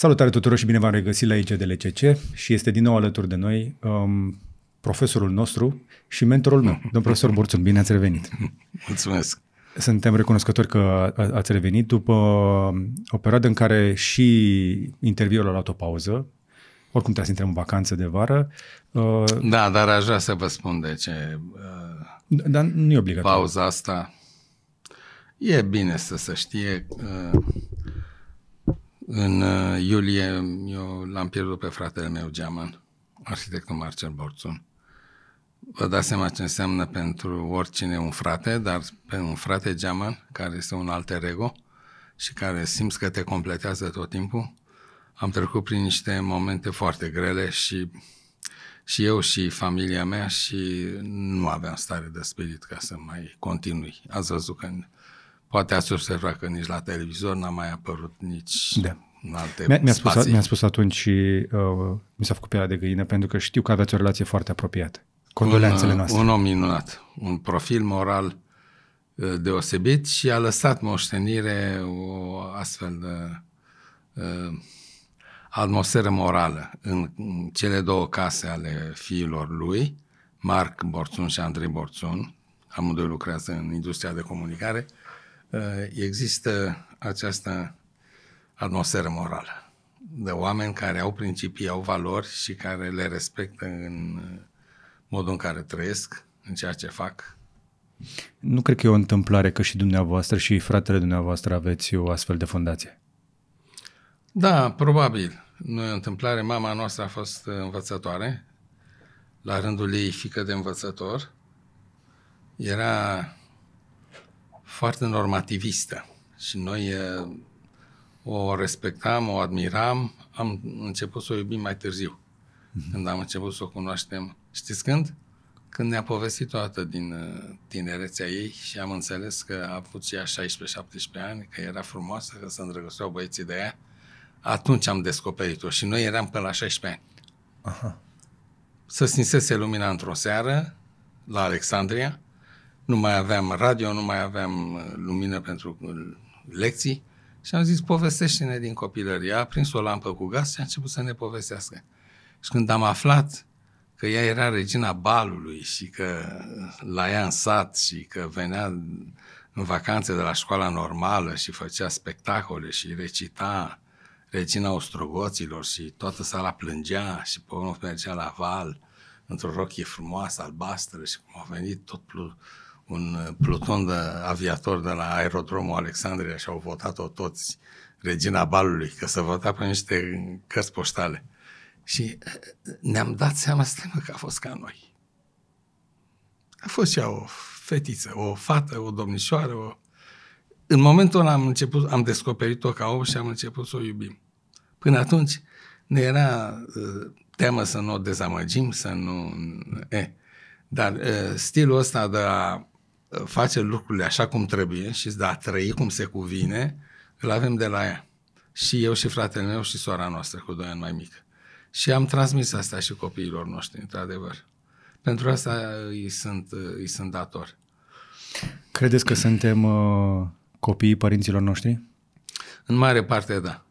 Salutare tuturor și bine v-am regăsit la ICDLCC și este din nou alături de noi um, profesorul nostru și mentorul meu, domn profesor Borțun. Bine ați revenit! Mulțumesc! Suntem recunoscători că ați revenit după um, o perioadă în care și interviul a luat o pauză, oricum trebuie să intrăm în vacanță de vară. Uh, da, dar aș vrea să vă spun de ce. Uh, dar nu e obligatoriu. Pauza asta e bine să se știe. Uh, în uh, iulie eu l-am pierdut pe fratele meu Geaman, arhitectul Marcel Borțun. Vă dați seama ce înseamnă pentru oricine un frate, dar pe un frate Geaman, care este un alter ego și care simți că te completează tot timpul, am trecut prin niște momente foarte grele și și eu și familia mea și nu aveam stare de spirit ca să mai continui. Ați văzut că poate ați observat că nici la televizor n-a mai apărut nici da în alte mi-a, mi-a, spus, mi-a spus atunci, uh, mi s-a făcut pielea de găină, pentru că știu că aveți o relație foarte apropiată. Condoleanțele uh, noastre. Un, un om minunat, un profil moral uh, deosebit și a lăsat moștenire o astfel de uh, atmosferă morală în cele două case ale fiilor lui, Marc Borțun și Andrei Borțun, amândoi lucrează în industria de comunicare, uh, există această atmosferă morală, de oameni care au principii, au valori și care le respectă în modul în care trăiesc, în ceea ce fac. Nu cred că e o întâmplare că și dumneavoastră și fratele dumneavoastră aveți o astfel de fundație. Da, probabil. Nu e o întâmplare. Mama noastră a fost uh, învățătoare, la rândul ei fică de învățător. Era foarte normativistă și noi uh, o respectam, o admiram, am început să o iubim mai târziu, mm-hmm. când am început să o cunoaștem. Știți când? Când ne-a povestit toată din uh, tinerețea ei și am înțeles că a avut și ea 16-17 ani, că era frumoasă, că se îndrăgosteau băieții de ea, atunci am descoperit-o și noi eram pe la 16 ani. Aha. Să simsese lumina într-o seară la Alexandria, nu mai aveam radio, nu mai aveam uh, lumină pentru uh, lecții, și am zis, povestește-ne din copilărie. A prins o lampă cu gaz și a început să ne povestească. Și când am aflat că ea era regina balului și că la ea în sat și că venea în vacanțe de la școala normală și făcea spectacole și recita regina ostrogoților și toată sala plângea și pe urmă mergea la val într-o rochie frumoasă, albastră și cum a venit tot plus un uh, pluton de aviator de la aerodromul Alexandria și au votat-o toți, regina balului, că se vota pe niște cărți poștale. Și uh, ne-am dat seama, stai că a fost ca noi. A fost și o fetiță, o fată, o domnișoară. O... În momentul ăla am, început, am descoperit-o ca om și am început să o iubim. Până atunci ne era uh, teamă să nu o dezamăgim, să nu... eh Dar stilul ăsta de a face lucrurile așa cum trebuie și de a trăi cum se cuvine, îl avem de la ea. Și eu și fratele meu și sora noastră cu doi ani mai mică. Și am transmis asta și copiilor noștri, într-adevăr. Pentru asta îi sunt, îi sunt dator. Credeți că suntem uh, copiii părinților noștri? În mare parte, da.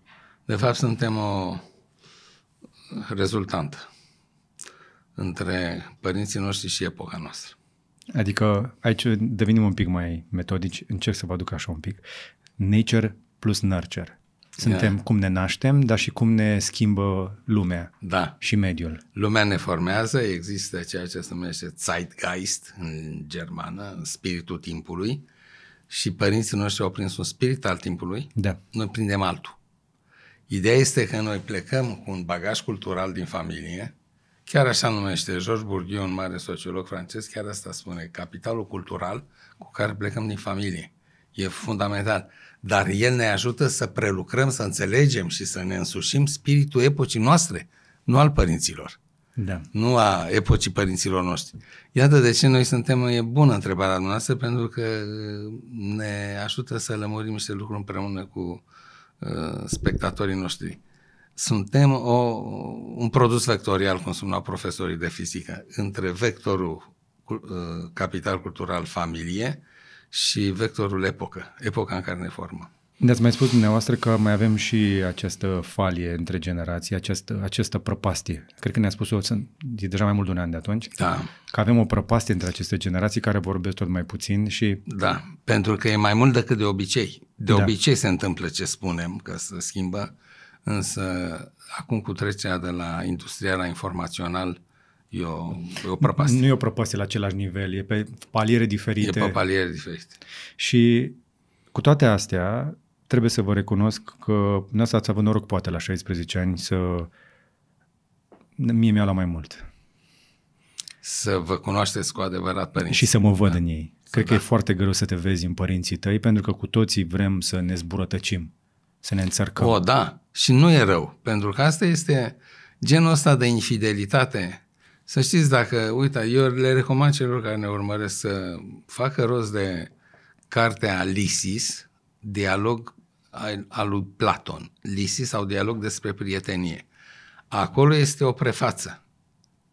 De fapt, suntem o rezultantă între părinții noștri și epoca noastră. Adică aici devenim un pic mai metodici, încerc să vă aduc așa un pic. Nature plus nurture. Suntem da. cum ne naștem, dar și cum ne schimbă lumea da. și mediul. Lumea ne formează, există ceea ce se numește Zeitgeist în germană, spiritul timpului și părinții noștri au prins un spirit al timpului, da. noi prindem altul. Ideea este că noi plecăm cu un bagaj cultural din familie, Chiar așa numește Georges Bourdieu, un mare sociolog francez, chiar asta spune, capitalul cultural cu care plecăm din familie. E fundamental. Dar el ne ajută să prelucrăm, să înțelegem și să ne însușim spiritul epocii noastre, nu al părinților. Da. Nu a epocii părinților noștri. Iată de ce noi suntem, e bună întrebarea noastră, pentru că uh, ne ajută să lămurim niște lucruri împreună cu uh, spectatorii noștri suntem o, un produs vectorial, cum spuneau profesorii de fizică, între vectorul uh, capital cultural familie și vectorul epocă, epoca în care ne formăm. Ne-ați mai spus dumneavoastră că mai avem și această falie între generații, această, această prăpastie. Cred că ne-a spus sunt e deja mai mult de un an de atunci, da. că avem o prăpastie între aceste generații care vorbesc tot mai puțin și... Da, pentru că e mai mult decât de obicei. De da. obicei se întâmplă ce spunem, că se schimbă Însă, acum cu trecerea de la industria la informațional, e o, e o prăpastie. Nu e o prăpastie la același nivel, e pe paliere diferite. E pe paliere diferite. Și cu toate astea, trebuie să vă recunosc că nu ați avut noroc poate la 16 ani să... Mie mi a la mai mult. Să vă cunoașteți cu adevărat părinții. Și să mă văd da. în ei. Cred da. că e foarte greu să te vezi în părinții tăi, pentru că cu toții vrem să ne zburătăcim, să ne înțărcăm. O, da, și nu e rău, pentru că asta este genul ăsta de infidelitate. Să știți dacă, uita, eu le recomand celor care ne urmăresc să facă rost de cartea Lisis, dialog al lui Platon, Lisis sau dialog despre prietenie. Acolo este o prefață,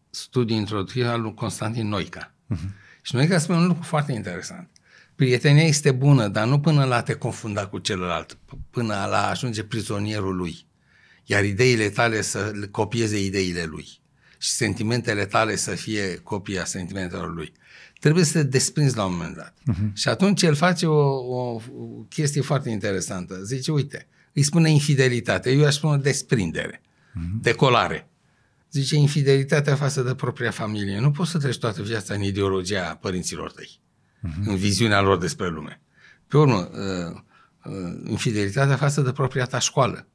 studiu introductiv al lui Constantin Noica. Uh-huh. Și Noica spune un lucru foarte interesant prietenia este bună, dar nu până la te confunda cu celălalt, până la ajunge prizonierul lui. Iar ideile tale să copieze ideile lui și sentimentele tale să fie copia sentimentelor lui. Trebuie să te desprinzi la un moment dat. Uh-huh. Și atunci el face o, o chestie foarte interesantă. Zice, uite, îi spune infidelitate, eu aș spune desprindere, uh-huh. decolare. Zice, infidelitatea față de propria familie. Nu poți să treci toată viața în ideologia părinților tăi uh-huh. în viziunea lor despre lume. Pe urmă, uh, uh, infidelitatea față de propria ta școală.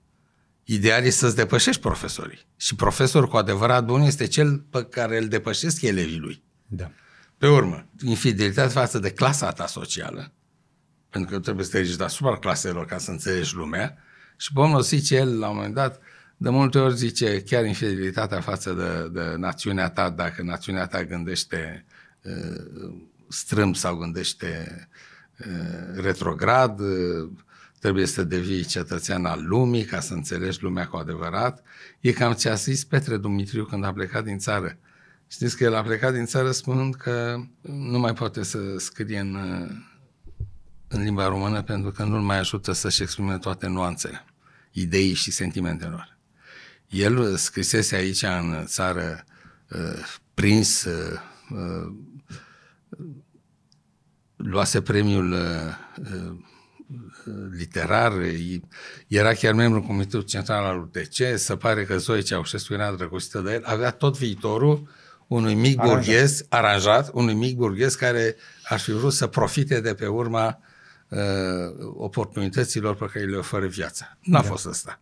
Ideal este să-ți depășești profesorii. Și profesorul cu adevărat bun este cel pe care îl depășesc elevii lui. Da. Pe urmă, infidelitatea față de clasa ta socială, pentru că trebuie să te ridici deasupra claselor ca să înțelegi lumea, și pe Pomnos zice el, la un moment dat, de multe ori zice chiar infidelitatea față de, de națiunea ta, dacă națiunea ta gândește uh, strâmb sau gândește retrograd, trebuie să devii cetățean al lumii ca să înțelegi lumea cu adevărat. E cam ce a zis Petre Dumitriu când a plecat din țară. Știți că el a plecat din țară spunând că nu mai poate să scrie în, în limba română pentru că nu-l mai ajută să-și exprime toate nuanțele, ideii și sentimentelor. El scrisese aici în țară prins luase premiul uh, uh, literar, era chiar membru Comitetului Central al UTC, se pare că Zoe Ceaușescu era drăgostită de el, avea tot viitorul unui mic aranjat. burghez, aranjat, unui mic burghez care ar fi vrut să profite de pe urma uh, oportunităților pe care le oferă viața. N-a da. fost asta.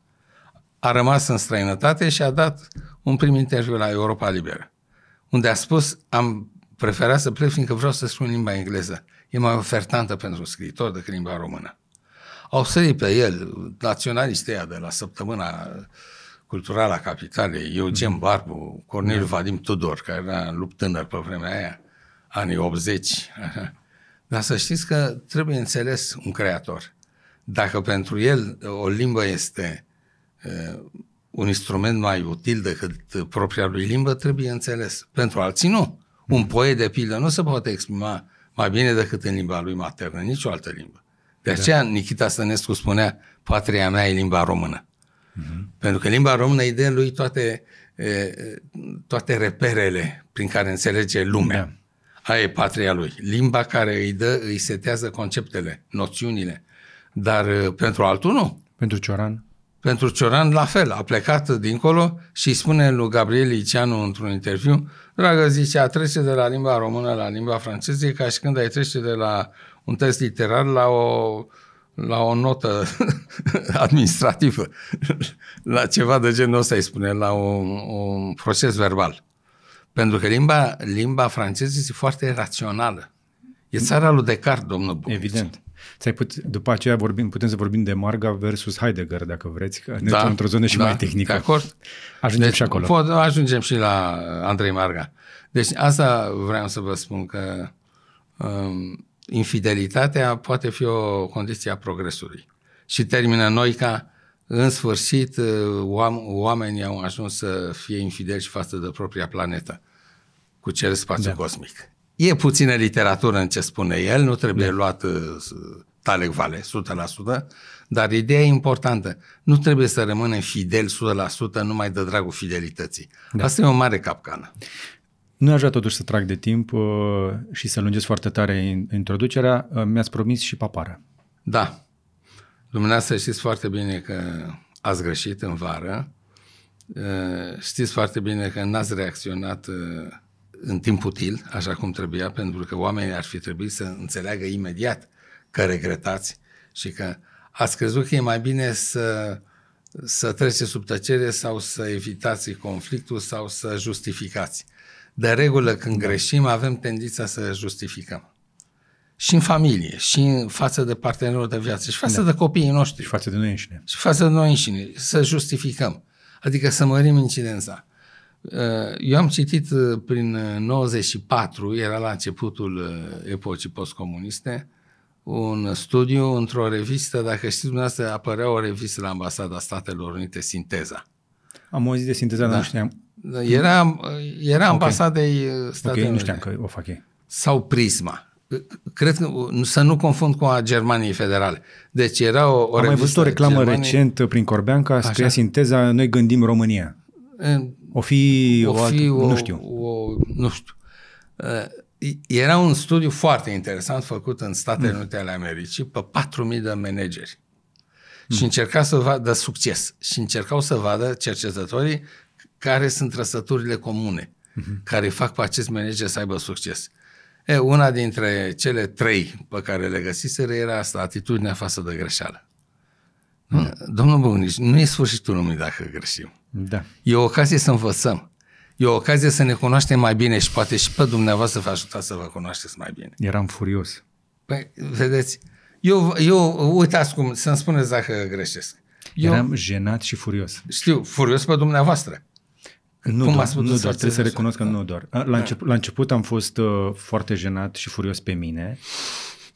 A rămas în străinătate și a dat un prim interviu la Europa Liberă, unde a spus, am prefera să plec fiindcă vreau să spun limba engleză. E mai ofertantă pentru scriitor decât limba română. Au sărit pe el naționalistea de la săptămâna culturală a capitalei, Eugen mm. Barbu, Corneliu da. Vadim Tudor, care era în lupt tânăr pe vremea aia, anii 80. Dar să știți că trebuie înțeles un creator. Dacă pentru el o limbă este un instrument mai util decât propria lui limbă, trebuie înțeles. Pentru alții nu. Un poet, de pildă, nu se poate exprima mai bine decât în limba lui maternă, nicio altă limbă. De da. aceea da. Nikita Stănescu spunea, patria mea e limba română. Uh-huh. Pentru că limba română îi dă lui toate, toate reperele prin care înțelege lumea. Da. Aia e patria lui. Limba care îi dă, îi setează conceptele, noțiunile. Dar pentru altul nu. Pentru Cioran? Pentru Cioran la fel. A plecat dincolo și spune lui Gabriel Iceanu într-un interviu, Dragă a trece de la limba română la limba franceză e ca și când ai trece de la un test literar la o, la o notă administrativă, la ceva de genul ăsta îi spune, la un, un proces verbal. Pentru că limba, limba franceză este foarte rațională. E țara lui Descartes, domnul București. Evident ți-ai put, după aceea vorbim, putem să vorbim de Marga versus Heidegger, dacă vreți, că ne da, într-o zonă și da, mai tehnică. De acord. Ajungem deci, și acolo. Pot, ajungem și la Andrei Marga. Deci asta vreau să vă spun că um, infidelitatea poate fi o condiție a progresului. Și termină noi ca în sfârșit uh, oamenii au ajuns să fie infideli și față de propria planetă cu cel spațiu da. cosmic. E puțină literatură în ce spune el, nu trebuie da. luat uh, tale vale, 100%, dar ideea e importantă. Nu trebuie să rămânem fidel 100% numai de dragul fidelității. Da. Asta e o mare capcană. Nu aș vrea totuși să trag de timp uh, și să lungesc foarte tare introducerea. Uh, mi-ați promis și papară. Da. Dumneavoastră știți foarte bine că ați greșit în vară. Uh, știți foarte bine că n-ați reacționat în timp util, așa cum trebuia, pentru că oamenii ar fi trebuit să înțeleagă imediat că regretați și că ați crezut că e mai bine să, să trece sub tăcere sau să evitați conflictul sau să justificați. De regulă, când da. greșim, avem tendința să justificăm. Și în familie, și în față de partenerul de viață, și față da. de copiii noștri. Și față de noi înșine. Și față de noi înșine. Să justificăm. Adică să mărim incidența. Uh, eu am citit uh, prin 94, uh, era la începutul epocii postcomuniste, un studiu într-o revistă, dacă știți dumneavoastră, apărea o revistă la Ambasada Statelor Unite, Sinteza. Am auzit de Sinteza, da. dar nu da. știam. Era, era ambasadei uh, okay. Statelor okay, nu știam că o fac ei. Sau Prisma. Cred că să nu confund cu a Germaniei Federale. Deci era o, o Am mai văzut o reclamă Germanii... recent prin Corbeanca, scria sinteza Noi gândim România. O fi, o, fi o, o nu știu. O, nu știu. Uh, era un studiu foarte interesant făcut în Statele mm. Unite ale Americii pe 4.000 de manageri. Mm. Și hmm. încerca să vadă succes. Și încercau să vadă cercetătorii care sunt trăsăturile comune mm-hmm. care fac pe acest manager să aibă succes. E, una dintre cele trei pe care le găsiseră era asta, atitudinea față de greșeală. Mm. Domnul Bunici, nu e sfârșitul lumii dacă greșim. Da. E o ocazie să învățăm. E o ocazie să ne cunoaștem mai bine și poate și pe dumneavoastră vă ajuta să vă cunoașteți mai bine. Eram furios. Păi, vedeți, eu, eu uitați cum, să-mi spuneți dacă greșesc. Eu, Eram jenat și furios. Știu, furios pe dumneavoastră. Nu cum doar, nu doar trebuie să, să recunosc că nu doar. La, da. început, la început am fost uh, foarte jenat și furios pe mine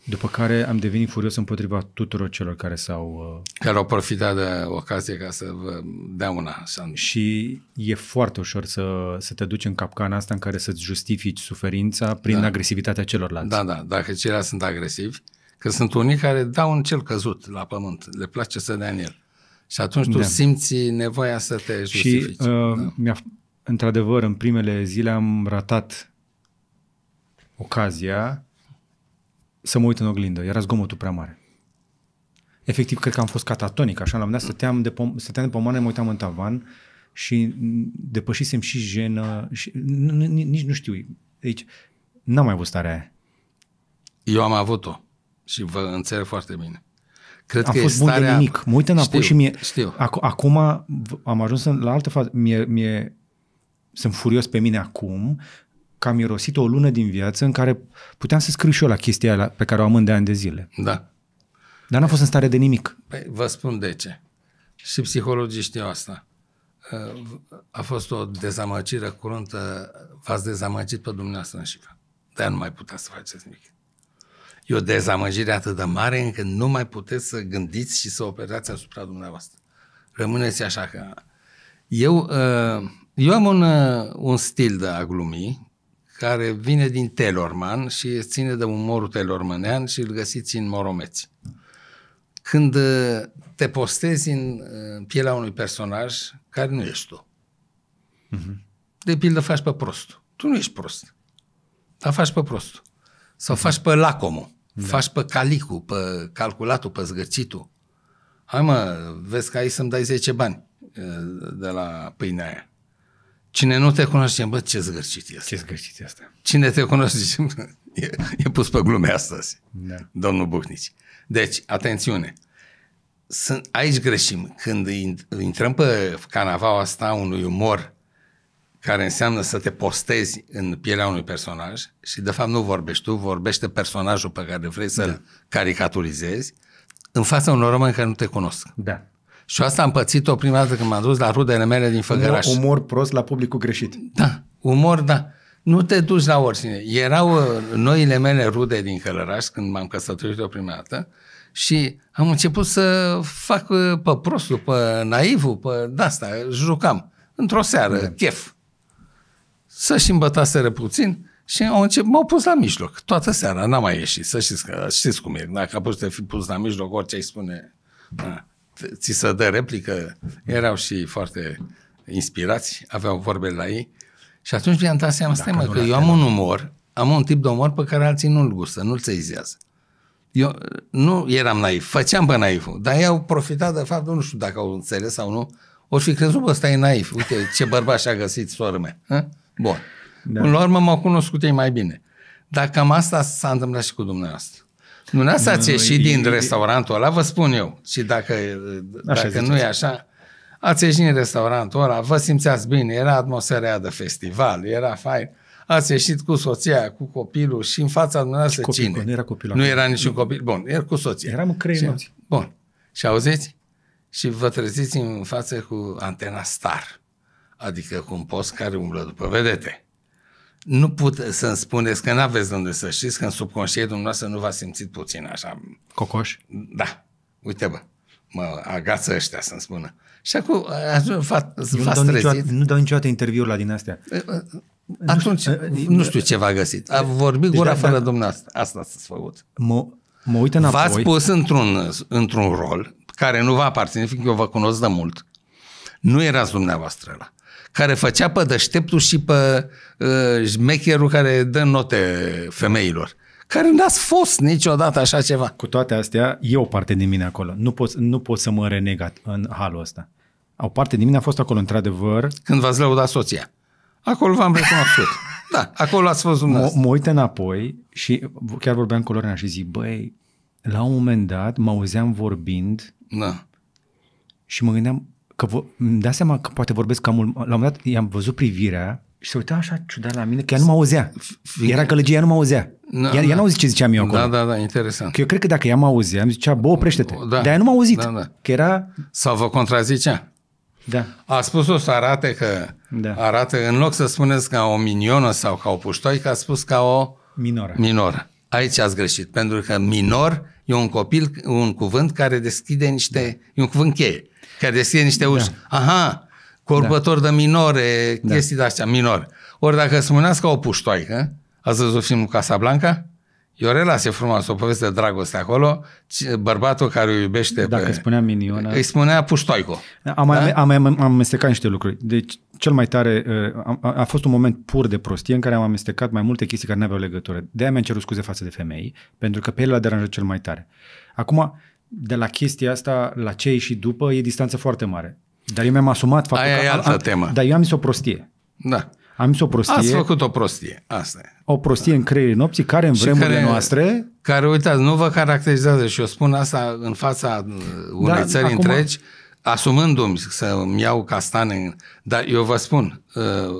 după care am devenit furios împotriva tuturor celor care s-au... Uh, care au profitat de ocazie ca să vă dea una. Și e foarte ușor să, să te duci în capcana asta în care să-ți justifici suferința prin da. agresivitatea celorlalți. Da, da, dacă ceilalți sunt agresivi, că sunt unii care dau un cel căzut la pământ, le place să dea în el. Și atunci tu da. simți nevoia să te justifici. Și, uh, da. mi-a, într-adevăr, în primele zile am ratat ocazia să mă uit în oglindă, era zgomotul prea mare. Efectiv, cred că am fost catatonic, așa, la un moment dat stăteam de, pomană, mă uitam în tavan și depășisem și jenă, și, nici nu știu, deci n-am mai avut starea aia. Eu am avut-o și vă înțeleg foarte bine. Cred am că fost bun starea... de nimic. Mă uit înapoi știu, și mie... Știu. Ac- acum am ajuns la altă fază. Mie, mie, sunt furios pe mine acum că am irosit o lună din viață în care puteam să scriu și eu la chestia aia pe care o am în de ani de zile. Da. Dar n-am fost în stare de nimic. Păi, vă spun de ce. Și psihologii știu asta. Uh, a fost o dezamăgire curentă, v-ați dezamăgit pe dumneavoastră înșivă. Dar nu mai puteți să faceți nimic. E o dezamăgire atât de mare încât nu mai puteți să gândiți și să operați asupra dumneavoastră. Rămâneți așa că... Eu, uh, eu am un, uh, un stil de a glumi care vine din Telorman și ține de umorul telormanean și îl găsiți în Moromeți. Când uh, te postezi în uh, pielea unui personaj care nu ești tu. Mhm. De pildă faci pe prost. Tu nu ești prost, dar faci pe prost. Sau mhm. faci pe lacomul, da. faci pe calicul, pe calculatul, pe zgârcitul. Hai mă, vezi că aici să-mi dai 10 bani uh, de la pâinea aia. Cine nu te cunoaște, bă, ce zgârcit este. Ce zgârcit este. Cine te cunoaște, e, e pus pe glume astăzi, da. domnul Buhnici. Deci, atențiune. Sunt, aici greșim. Când intrăm pe canavaua asta unui umor care înseamnă să te postezi în pielea unui personaj și de fapt nu vorbești tu, vorbește personajul pe care vrei să-l da. caricaturizezi în fața unor oameni care nu te cunosc. Da. Și asta am pățit-o prima dată când m-am dus la rudele mele din Făgăraș. Umor, prost la publicul greșit. Da, umor, da. Nu te duci la oricine. Erau uh, noile mele rude din Călăraș când m-am căsătorit o prima dată și am început să fac uh, pe prostul, pe naivul, pe asta jucam. Într-o seară, da. chef. Să-și îmbătaseră puțin și au început, m-au pus la mijloc. Toată seara n-am mai ieșit, să știți că știți cum e. Dacă pus să fi pus la mijloc, orice îi spune. Da ți să dă replică, erau și foarte inspirați, aveau vorbe la ei și atunci mi-am dat seama, stai mă, că eu am un umor, am un tip de umor pe care alții nu-l gustă, nu-l țeizează. Eu nu eram naiv, făceam pe naivul, dar ei au profitat de fapt, nu știu dacă au înțeles sau nu, O fi crezut, că ăsta e naiv, uite ce bărbat și-a găsit soră mea. Ha? Bun. Da. În urmă m-au cunoscut ei mai bine. Dar cam asta s-a întâmplat și cu dumneavoastră. Nu asta ați ieșit din e, restaurantul ăla, vă spun eu. Și dacă, dacă nu e așa, ați ieșit din restaurantul ăla, vă simțeați bine, era atmosfera de festival, era fain. Ați ieșit cu soția, cu copilul și în fața dumneavoastră copil, cine? Nu era copil. Nu era niciun nu. copil. Bun, era cu soția. Eram creionați. Bun. Și auziți? Și vă treziți în față cu antena star. Adică cu un post care umblă după vedete nu pot să-mi spuneți că n-aveți de unde să știți că în subconștient dumneavoastră nu v a simțit puțin așa. Cocoș? Da. Uite bă, mă agață ăștia să-mi spună. Și acum v-ați nu, dau niciodată, nu dau niciodată interviuri la din astea. Atunci, nu știu, ce v-a găsit. A vorbit deci, gura da, fără da, dumneavoastră. Asta s-ați făcut. Mă, mă uit înapoi. V-ați pus într-un, într-un rol care nu vă aparține, fiindcă eu vă cunosc de mult. Nu erați dumneavoastră la care făcea pe deșteptul și pe uh, mecherul care dă note femeilor care n a fost niciodată așa ceva. Cu toate astea, e o parte din mine acolo. Nu pot, nu pot să mă renegat în halul ăsta. O parte din mine a fost acolo, într-adevăr. Când v-ați lăudat soția. Acolo v-am recunoscut. da, acolo ați fost dumneavoastră. Mă uit înapoi și chiar vorbeam cu Lorena și zic, băi, la un moment dat mă auzeam vorbind da. și mă gândeam, că vă, îmi dea seama că poate vorbesc cam mult, la un moment dat i-am văzut privirea și se uita așa ciudat la mine, că ea nu mă auzea. Era călăgie, ea nu mă auzea. Da, ea, da. ea nu auzit ce ziceam eu acolo. Da, da, da, interesant. Că eu cred că dacă ea mă auzea, îmi zicea, bă, oprește-te. Da, Dar ea nu m-a auzit. Da, da. Că era... Sau vă contrazicea. Da. A spus-o să arate că da. arată, în loc să spuneți ca o minionă sau ca o că a spus ca o minoră. minoră. Aici ați greșit, pentru că minor e un copil, un cuvânt care deschide niște, da. e un cuvânt cheie care deschide niște uși. Da. Aha, corbător da. de minore, da. chestii da. de-astea, minor. Ori dacă spuneați ca o puștoaică, ați văzut filmul Casablanca? o se frumos, o poveste de dragoste acolo, bărbatul care o iubește Dacă pe, spunea minionă... Îi spunea Puștoico. Am, da? am, da? am, am amestecat niște lucruri. Deci cel mai tare, uh, a, a fost un moment pur de prostie în care am amestecat mai multe chestii care nu aveau legătură. De-aia mi-am cerut scuze față de femei, pentru că pe el l-a deranjat cel mai tare. Acum, de la chestia asta la ce și după e distanță foarte mare. Dar eu mi-am asumat faptul Aia că... e altă am, temă. Dar eu am zis o prostie. Da. Am zis o prostie. Ați făcut o prostie. Asta e. O prostie da. în creierii nopții, care în și vremurile care, noastre... Care, uitați, nu vă caracterizează și eu spun asta în fața uh, da, unei da, țări acum, întregi, asumându-mi să-mi iau castane, dar eu vă spun, uh,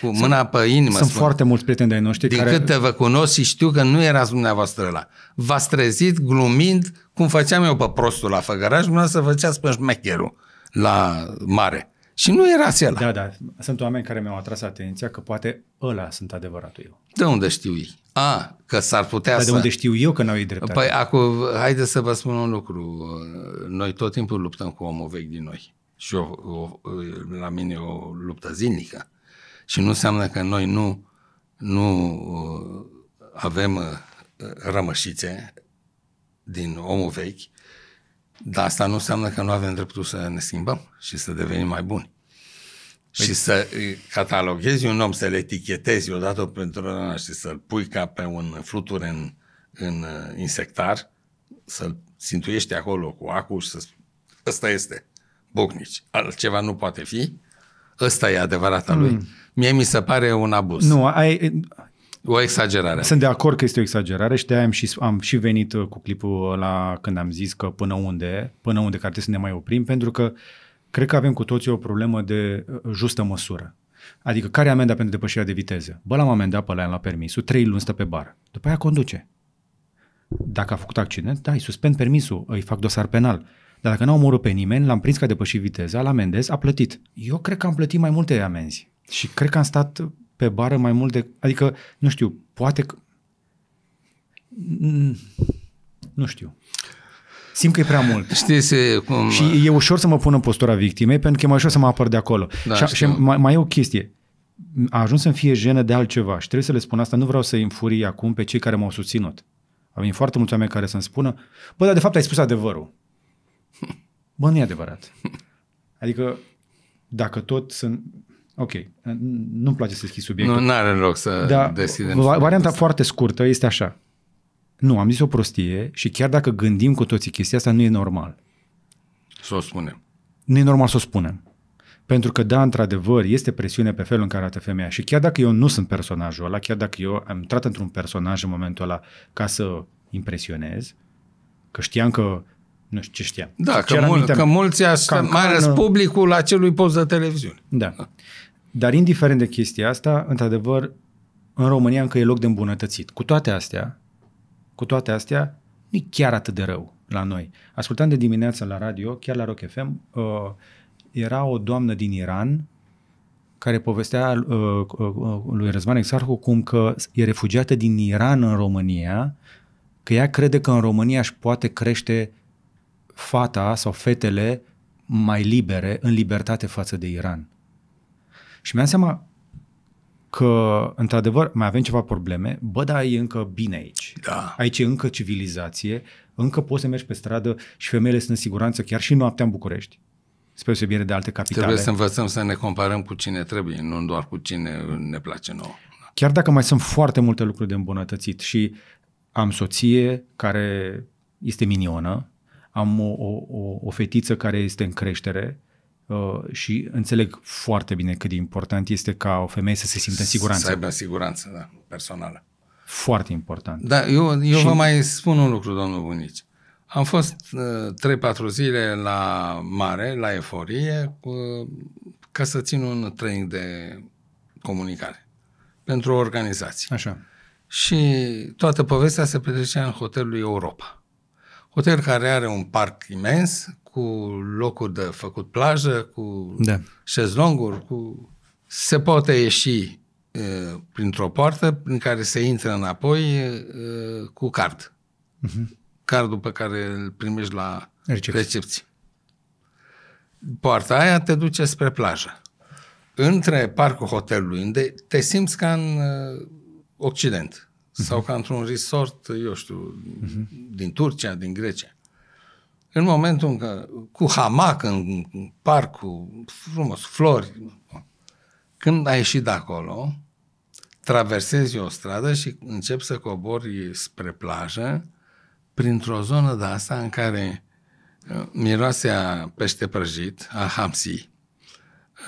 cu mâna sunt, pe inimă. Sunt spun, foarte mulți prieteni ai noștri din care... câte vă cunosc și știu că nu erați dumneavoastră la. V-ați trezit glumind cum făceam eu pe prostul la făgăraș, dumneavoastră făceați pe șmecherul la mare. Și nu era sela. Da, da. Sunt oameni care mi-au atras atenția că poate ăla sunt adevăratul eu. De unde știu ei? A, că s-ar putea Dar să... de unde știu eu că n-au ei dreptate? Păi acum, haideți să vă spun un lucru. Noi tot timpul luptăm cu omul vechi din noi. Și o, o, la mine o luptă zilnică. Și nu înseamnă că noi nu, nu uh, avem uh, rămășițe din omul vechi dar asta nu înseamnă că nu avem dreptul să ne schimbăm și să devenim mai buni. Păi... Și să cataloghezi un om, să-l etichetezi odată pentru una și să-l pui ca pe un flutur în, în uh, insectar, să-l sintuiești acolo cu acul și să spui, ăsta este, bucnici, altceva nu poate fi, ăsta e adevărata mm. lui. Hmm. Mie mi se pare un abuz. Nu, ai, o exagerare. Sunt de acord că este o exagerare și de am și, am și venit uh, cu clipul la când am zis că până unde, până unde că ar trebui să ne mai oprim, pentru că cred că avem cu toții o problemă de uh, justă măsură. Adică care e amenda pentru depășirea de viteză? Bă, l-am amendat pe la la permisul, trei luni stă pe bar. După aia conduce. Dacă a făcut accident, da, îi suspend permisul, îi fac dosar penal. Dar dacă n-au omorât pe nimeni, l-am prins că a depășit viteza, l-am amendez, a plătit. Eu cred că am plătit mai multe amenzi. Și cred că am stat uh, pe bară mai mult de... Adică, nu știu, poate că... Mm, nu știu. Simt că e prea mult. Știi, se, cum... Și e ușor să mă pun în postura victimei, pentru că e mai ușor să mă apăr de acolo. Da, și și mai, mai e o chestie. A ajuns să-mi fie jenă de altceva și trebuie să le spun asta. Nu vreau să-i înfurii acum pe cei care m-au susținut. A venit foarte mulți oameni care să-mi spună, bă, dar de fapt ai spus adevărul. Bă, nu e adevărat. Adică, dacă tot sunt, Ok, nu-mi place să deschid subiectul. Nu are loc să da, deschidem. Varianta foarte scurtă este așa. Nu, am zis o prostie și chiar dacă gândim cu toții chestia asta, nu e normal. Să o spunem. Nu e normal să o spunem. Pentru că, da, într-adevăr, este presiune pe felul în care arată femeia și chiar dacă eu nu sunt personajul ăla, chiar dacă eu am intrat într-un personaj în momentul ăla ca să impresionez, că știam că nu știu ce știam. Da, că, mul- că mulți, asta, mai ales publicul acelui post de televiziune. da. da. Dar indiferent de chestia asta, într-adevăr, în România încă e loc de îmbunătățit. Cu toate astea, cu toate astea, nu e chiar atât de rău la noi. Ascultam de dimineață la radio, chiar la Rock FM, uh, era o doamnă din Iran care povestea uh, uh, lui Răzvan Exarhu cum că e refugiată din Iran în România, că ea crede că în România își poate crește fata sau fetele mai libere, în libertate față de Iran. Și mi-am seama că, într-adevăr, mai avem ceva probleme, bă, dar e încă bine aici. Da. Aici e încă civilizație, încă poți să mergi pe stradă și femeile sunt în siguranță chiar și noaptea în București spre osebire de alte capitale. Trebuie să învățăm să ne comparăm cu cine trebuie, nu doar cu cine ne place nouă. Chiar dacă mai sunt foarte multe lucruri de îmbunătățit și am soție care este minionă, am o, o, o, o fetiță care este în creștere, Uh, și înțeleg foarte bine cât de important este ca o femeie să se simtă în siguranță. Să aibă siguranță, da, personală. Foarte important. Da, eu, eu și... vă mai spun un lucru, domnul Bunici. Am fost uh, 3-4 zile la mare, la eforie, uh, ca să țin un training de comunicare pentru o organizație. Așa. Și toată povestea se petrecea în hotelul Europa. Hotel care are un parc imens cu locuri de făcut plajă, cu da. șezlonguri, cu... Se poate ieși e, printr-o poartă prin care se intră înapoi e, cu card. Uh-huh. Cardul pe care îl primești la recepție. recepție. Poarta aia te duce spre plajă. Între parcul hotelului, unde te simți ca în uh, Occident uh-huh. sau ca într-un resort, eu știu, uh-huh. din Turcia, din Grecia în momentul în care, cu hamac în parc, cu frumos, flori, când ai ieșit de acolo, traversezi o stradă și începi să cobori spre plajă printr-o zonă de asta în care uh, miroase a pește prăjit, a hamsi,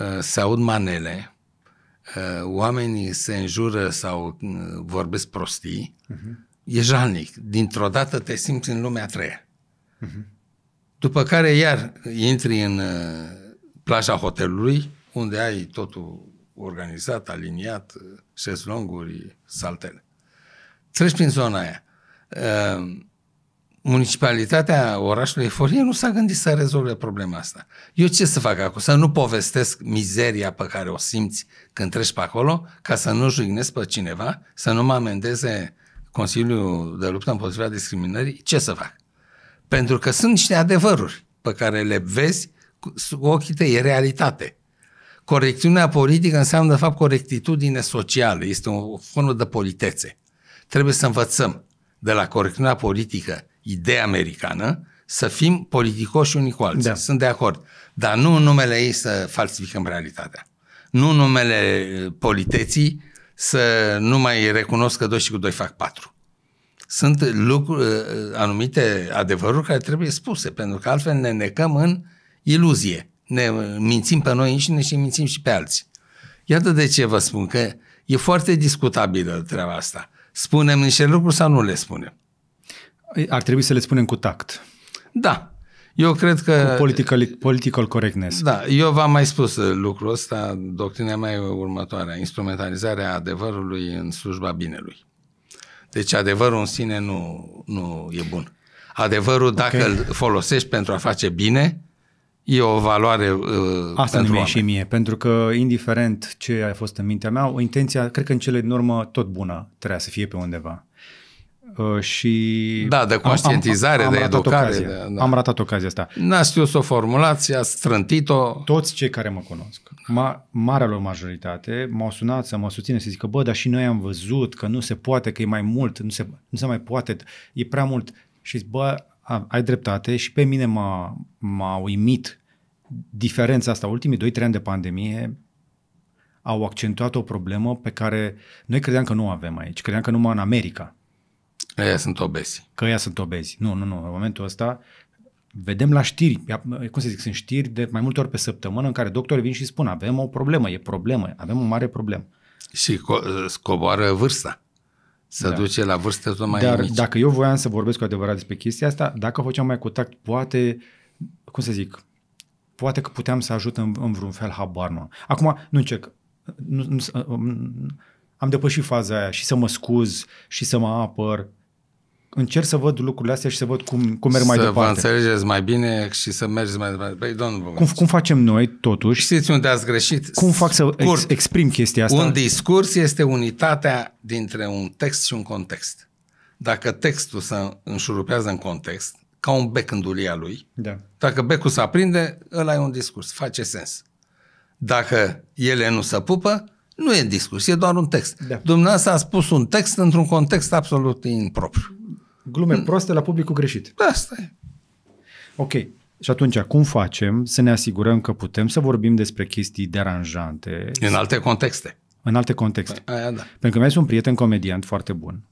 uh, se aud manele, uh, oamenii se înjură sau vorbesc prostii, uh-huh. e jalnic. Dintr-o dată te simți în lumea treia. Uh-huh. După care iar intri în uh, plaja hotelului, unde ai totul organizat, aliniat, uh, șezlonguri, saltele. Treci prin zona aia. Uh, municipalitatea orașului Eforie nu s-a gândit să rezolve problema asta. Eu ce să fac acum? Să nu povestesc mizeria pe care o simți când treci pe acolo, ca să nu jignesc pe cineva, să nu mă amendeze Consiliul de Luptă împotriva discriminării? Ce să fac? Pentru că sunt niște adevăruri pe care le vezi cu ochii tăi, e realitate. Corectiunea politică înseamnă, de fapt, corectitudine socială. Este o formă de politețe. Trebuie să învățăm de la corectiunea politică, ideea americană, să fim politicoși unii cu alții. Da. Sunt de acord. Dar nu în numele ei să falsificăm realitatea. Nu în numele eh, politeții să nu mai recunosc că doi și cu doi fac patru sunt lucruri, ă, ă, anumite adevăruri care trebuie spuse, pentru că altfel ne necăm în iluzie. Ne ă, mințim pe noi înșine și ne mințim și pe alții. Iată de ce vă spun că e foarte discutabilă treaba asta. Spunem niște lucruri sau nu le spunem? Ar trebui să le spunem cu tact. Da. Eu cred că... Cu political, political correctness. Da, eu v-am mai spus lucrul ăsta, doctrina mea e următoarea, instrumentalizarea adevărului în slujba binelui. Deci adevărul în sine nu, nu e bun. Adevărul, dacă îl folosești pentru a face bine, e o valoare uh, Asta pentru mie și mie, pentru că indiferent ce a fost în mintea mea, o intenția, cred că în cele din urmă, tot bună, trebuia să fie pe undeva. Uh, și... Da, de conștientizare, am, am, am de educare. ocazia, de, da. Am ratat ocazia asta. N-a știut o formulație, a strântit-o. Toți cei care mă cunosc, ma, marea lor majoritate, m-au sunat să mă susțină, să zică, bă, dar și noi am văzut că nu se poate, că e mai mult, nu se, nu se mai poate, e prea mult. Și zic, bă, ai dreptate și pe mine m-a, m-a uimit diferența asta. Ultimii 2-3 ani de pandemie au accentuat o problemă pe care noi credeam că nu o avem aici, credeam că numai în America ei sunt obezi. Că ei sunt obezi. Nu, nu, nu. În momentul ăsta vedem la știri, cum să zic, sunt știri de mai multe ori pe săptămână în care doctorii vin și spun avem o problemă, e problemă, avem o mare problemă. Și co- ă, coboară vârsta. Să da. duce la vârste tot mai Dar mici. dacă eu voiam să vorbesc cu adevărat despre chestia asta, dacă făceam mai contact, poate, cum să zic, poate că puteam să ajut în, în vreun fel, habar nu Acum, nu încerc, nu, nu, am depășit faza aia și să mă scuz și să mă apăr încerc să văd lucrurile astea și să văd cum, cum merg mai departe. Să vă înțelegeți mai bine și să mergeți mai departe. Păi, domnul Bogdan, cum, cum facem noi, totuși? Știți unde ați greșit? Cum fac să Scurt. Ex- exprim chestia asta? Un discurs este unitatea dintre un text și un context. Dacă textul se înșurupează în context, ca un bec în dulia lui, da. dacă becul se aprinde, ăla e un discurs, face sens. Dacă ele nu se pupă, nu e discurs, e doar un text. Da. Dumneavoastră a spus un text într-un context absolut impropriu glume mm. proaste la publicul greșit. Da, asta e. Ok. Și atunci, cum facem să ne asigurăm că putem să vorbim despre chestii deranjante? În alte contexte. În alte contexte. Păi, aia, da. Pentru că mi-a zis un prieten comediant foarte bun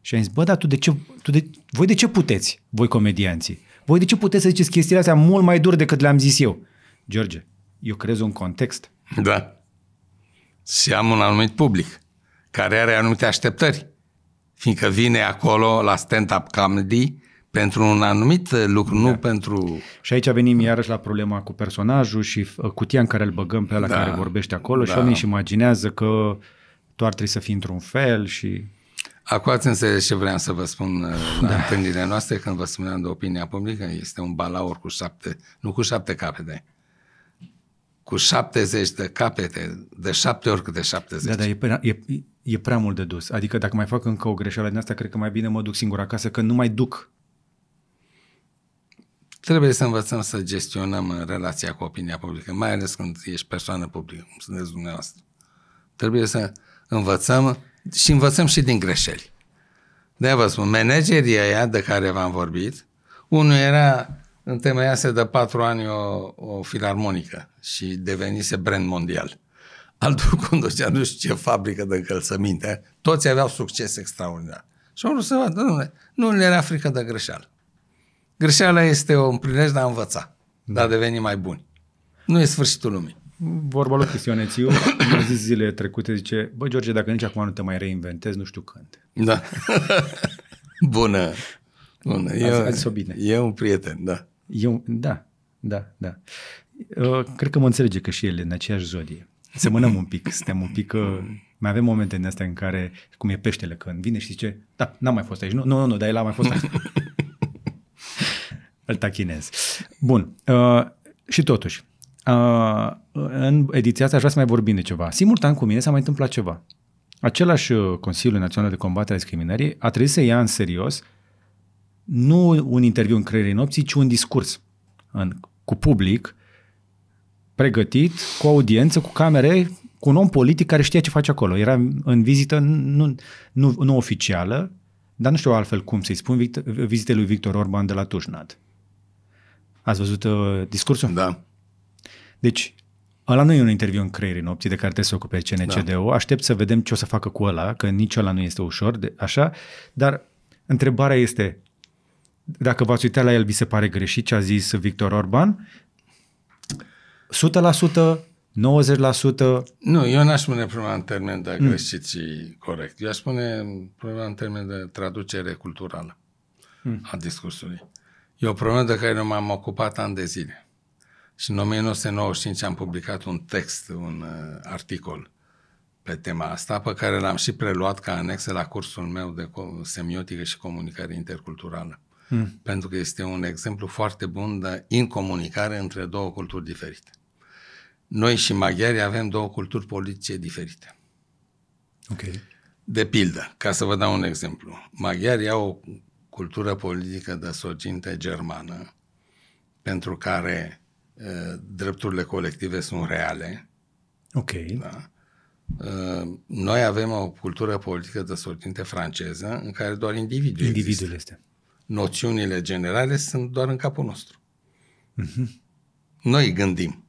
și a zis, bă, dar tu de ce, tu de, voi de ce puteți, voi comedianții? Voi de ce puteți să ziceți chestiile astea mult mai dur decât le-am zis eu? George, eu crez un context. Da. Și am un anumit public care are anumite așteptări fiindcă vine acolo la stand-up comedy pentru un anumit lucru, da. nu pentru... Și aici venim iarăși la problema cu personajul și uh, cutia în care îl băgăm pe ăla da. care vorbește acolo da. și oamenii își imaginează că tu ar trebui să fii într-un fel și... Acum ați înțeles ce vreau să vă spun uh, la da. întâlnirea noastră când vă spuneam de opinia publică. Este un balaur cu șapte, nu cu șapte capete, cu 70 de capete, de șapte ori câte 70. Da, da, e, e, e prea mult de dus. Adică dacă mai fac încă o greșeală din asta, cred că mai bine mă duc singur acasă, că nu mai duc. Trebuie să învățăm să gestionăm relația cu opinia publică, mai ales când ești persoană publică, cum sunteți dumneavoastră. Trebuie să învățăm și învățăm și din greșeli. de vă spun, managerii aia de care v-am vorbit, unul era întemeiase de patru ani o, o filarmonică și devenise brand mondial altul conducea nu știu ce fabrică de încălțăminte, toți aveau succes extraordinar. Și au vrut să vadă, nu, nu le era frică de greșeală. Greșeala este o împlinești de a învăța, da. de a deveni mai buni. Nu e sfârșitul lumii. Vorba lui Cristianețiu, mi zis zile trecute, zice, bă George, dacă nici acum nu te mai reinventezi, nu știu când. Da. Bună. Bună. E, azi, azi o bine. E un prieten, da. Eu, da, da, da. Uh, cred că mă înțelege că și el e în aceeași zodie semănăm un pic, suntem un pic... Uh, mai avem momente în astea în care, cum e peștele, când vine și zice, da, n-am mai fost aici, nu, nu, nu, dar el a mai fost aici. Îl tachinez. Bun. Uh, și totuși, uh, în ediția asta aș vrea să mai vorbim de ceva. Simultan cu mine s-a mai întâmplat ceva. Același uh, Consiliu Național de Combatere a Discriminării a trebuit să ia în serios nu un interviu în creierii nopții, ci un discurs în, cu public pregătit, cu audiență, cu camere, cu un om politic care știa ce face acolo. Era în vizită nu, nu, nu oficială, dar nu știu altfel cum să-i spun, vizite lui Victor Orban de la Tușnad. Ați văzut uh, discursul? Da. Deci, ăla nu e un interviu în creier nopții de care trebuie să ocupe CNCDO. Da. Aștept să vedem ce o să facă cu ăla, că nici ăla nu este ușor, de, așa. Dar întrebarea este, dacă v-ați uitat la el, vi se pare greșit ce a zis Victor Orban? 100%, 90%? Nu, eu n-aș spune problema în termen de greșiții mm. corect. Eu aș spune problema în termen de traducere culturală mm. a discursului. E o problemă de care m-am ocupat ani de zile. Și în 1995 am publicat un text, un uh, articol pe tema asta, pe care l-am și preluat ca anexă la cursul meu de semiotică și comunicare interculturală. Mm. Pentru că este un exemplu foarte bun de incomunicare între două culturi diferite. Noi și maghiarii avem două culturi politice diferite. Ok. De pildă, ca să vă dau un exemplu, maghiarii au o cultură politică de sorginte germană, pentru care drepturile colective sunt reale. Ok. Da? noi avem o cultură politică de sorginte franceză, în care doar individul Individul există. este. Noțiunile generale sunt doar în capul nostru. Mm-hmm. Noi gândim.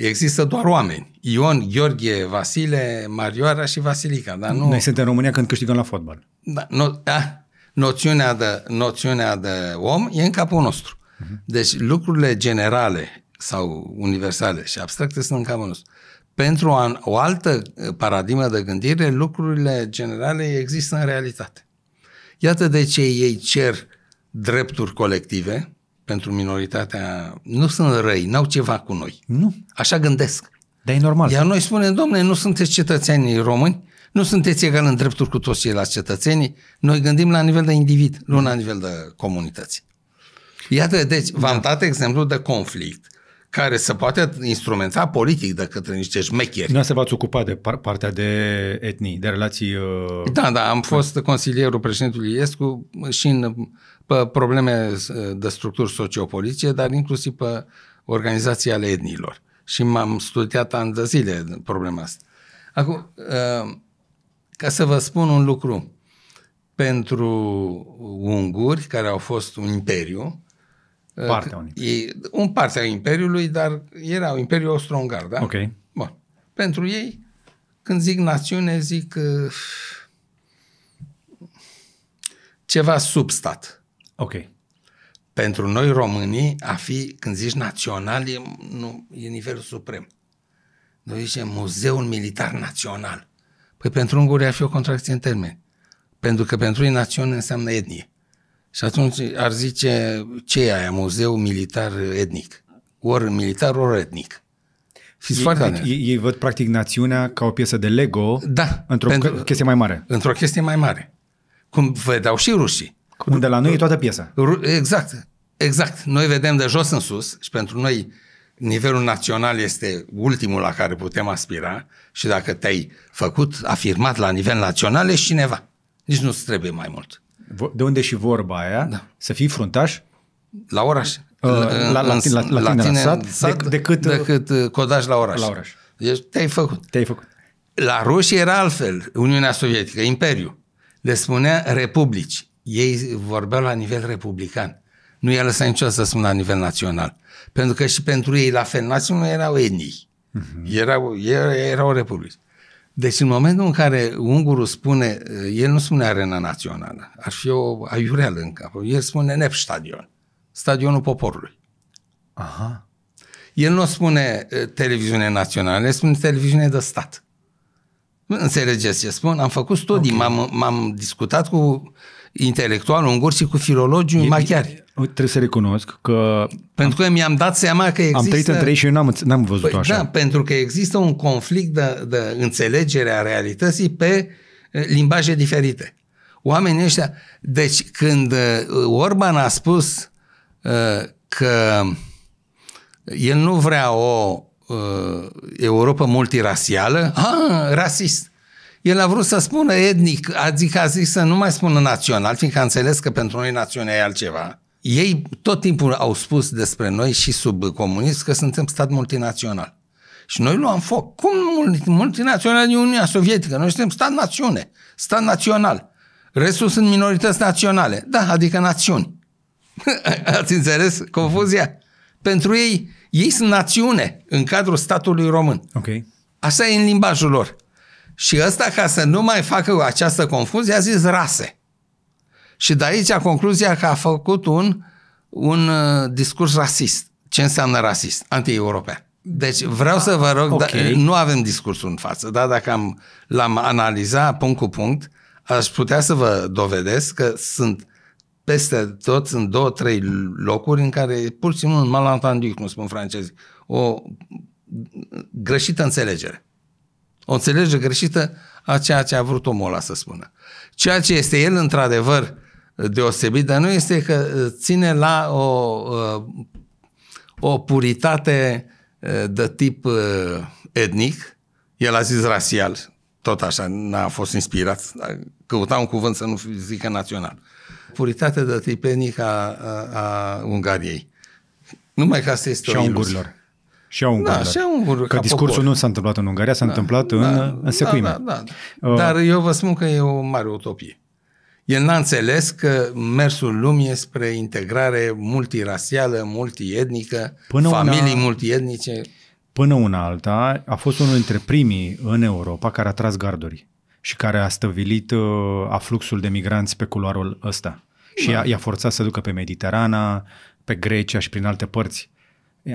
Există doar oameni. Ion, Gheorghe, Vasile, Marioara și Vasilica. Dar nu... Noi suntem în România când câștigăm la fotbal. Da, no, da, noțiunea, de, noțiunea de om e în capul nostru. Uh-huh. Deci lucrurile generale sau universale și abstracte sunt în capul nostru. Pentru an, o altă uh, paradigmă de gândire, lucrurile generale există în realitate. Iată de ce ei cer drepturi colective, pentru minoritatea, nu sunt răi, n-au ceva cu noi. Nu. Așa gândesc. Dar e normal. Iar noi spunem, domne, nu sunteți cetățenii români, nu sunteți egal în drepturi cu toți ceilalți cetățenii, noi gândim la nivel de individ, nu la nivel de comunități. Iată, deci, v-am da. dat exemplu de conflict care se poate instrumenta politic de către niște șmecheri. Nu se v-ați ocupat de par- partea de etnii, de relații... Uh... Da, da, am da. fost consilierul președintelui Iescu și în pe probleme eh, de structuri sociopolitice, dar inclusiv pe organizația ale etnilor. Și m-am studiat ani de zile problema asta. Acum, eh, ca să vă spun un lucru, pentru unguri, care au fost un imperiu, eh, Partea imperiu. Un parte a imperiului, dar un imperiu austro-ungar, da? Ok. Bun. Pentru ei, când zic națiune, zic uh, ceva substat. Ok. Pentru noi românii, a fi, când zici național, e, nu, e nivelul suprem. Noi zicem Muzeul Militar Național. Păi pentru unguri ar fi o contracție în termen. Pentru că pentru ei națiune înseamnă etnie. Și atunci ar zice ce e aia, muzeu militar etnic. Ori militar, ori etnic. ei, foarte ei, ei văd practic națiunea ca o piesă de Lego da, într-o pentru, chestie mai mare. Într-o chestie mai mare. Cum vedeau și rușii. Unde la noi e toată piesa. Exact, exact. Noi vedem de jos în sus și pentru noi nivelul național este ultimul la care putem aspira și dacă te-ai făcut afirmat la nivel național, ești cineva. Nici nu-ți trebuie mai mult. De unde și vorba aia, da. să fii fruntaș? La oraș. La, la, la, la, la tine, la sat, sat decât, decât codaș la oraș. La oraș. Deci te-ai făcut. Te-ai făcut. La ruși era altfel, Uniunea Sovietică, Imperiu. Le spunea republici ei vorbeau la nivel republican. Nu i-a lăsat niciodată să spună la nivel național. Pentru că și pentru ei, la fel, națiunile erau etnii. uh Era Erau, erau republici. Deci în momentul în care ungurul spune, el nu spune arena națională, ar fi o aiureală în cap, el spune NEP stadion, stadionul poporului. Aha. El nu spune eh, televiziune națională, el spune televiziune de stat. Înțelegeți ce spun? Am făcut studii, okay. m-am, m-am discutat cu uh, intelectual și cu filologii maghiari. Trebuie să recunosc că... Pentru că mi-am dat seama că există... Am trăit între ei și eu n-am, n-am văzut păi, așa. Da, pentru că există un conflict de, de înțelegere a realității pe eh, limbaje diferite. Oamenii ăștia... Deci când eh, Orban a spus eh, că el nu vrea o Europa multirasială, a, rasist el a vrut să spună etnic, adică a zis să nu mai spună național, fiindcă a înțeles că pentru noi națiunea e altceva. Ei tot timpul au spus despre noi și sub comunism că suntem stat multinațional. Și noi luam foc. Cum multinațional din Uniunea Sovietică? Noi suntem stat națiune, stat național. Restul sunt minorități naționale. Da, adică națiuni. Ați înțeles confuzia? Pentru ei, ei sunt națiune în cadrul statului român. Okay. Asta e în limbajul lor. Și ăsta, ca să nu mai facă această confuzie, a zis rase. Și de aici concluzia că a făcut un, un discurs rasist. Ce înseamnă rasist? Anti-european. Deci vreau să vă rog, okay. da, nu avem discursul în față, dar dacă am, l-am analizat punct cu punct, aș putea să vă dovedesc că sunt peste tot, în două, trei locuri în care pur și simplu un malentendu, cum spun francezi, o greșită înțelegere o înțelegere greșită a ceea ce a vrut omul ăla să spună. Ceea ce este el într-adevăr deosebit, dar nu este că uh, ține la o, uh, o puritate uh, de tip etnic, el a zis rasial, tot așa, n-a fost inspirat, căuta un cuvânt să nu zică național. Puritate de tip etnic a, a, a Ungariei. Numai că asta este și o iluzie. Și au da, și au Ungurii, Că discursul popor. nu s-a întâmplat în Ungaria, s-a da, întâmplat da, în, da, în secuime. Da, da, da. Uh, Dar eu vă spun că e o mare utopie. El n-a înțeles că mersul lumii spre integrare multirasială, multietnică, până familii una, multietnice. Până una alta, a fost unul dintre primii în Europa care a tras garduri și care a stăvilit uh, afluxul de migranți pe culoarul ăsta. Și da. i-a, i-a forțat să ducă pe Mediterana, pe Grecia și prin alte părți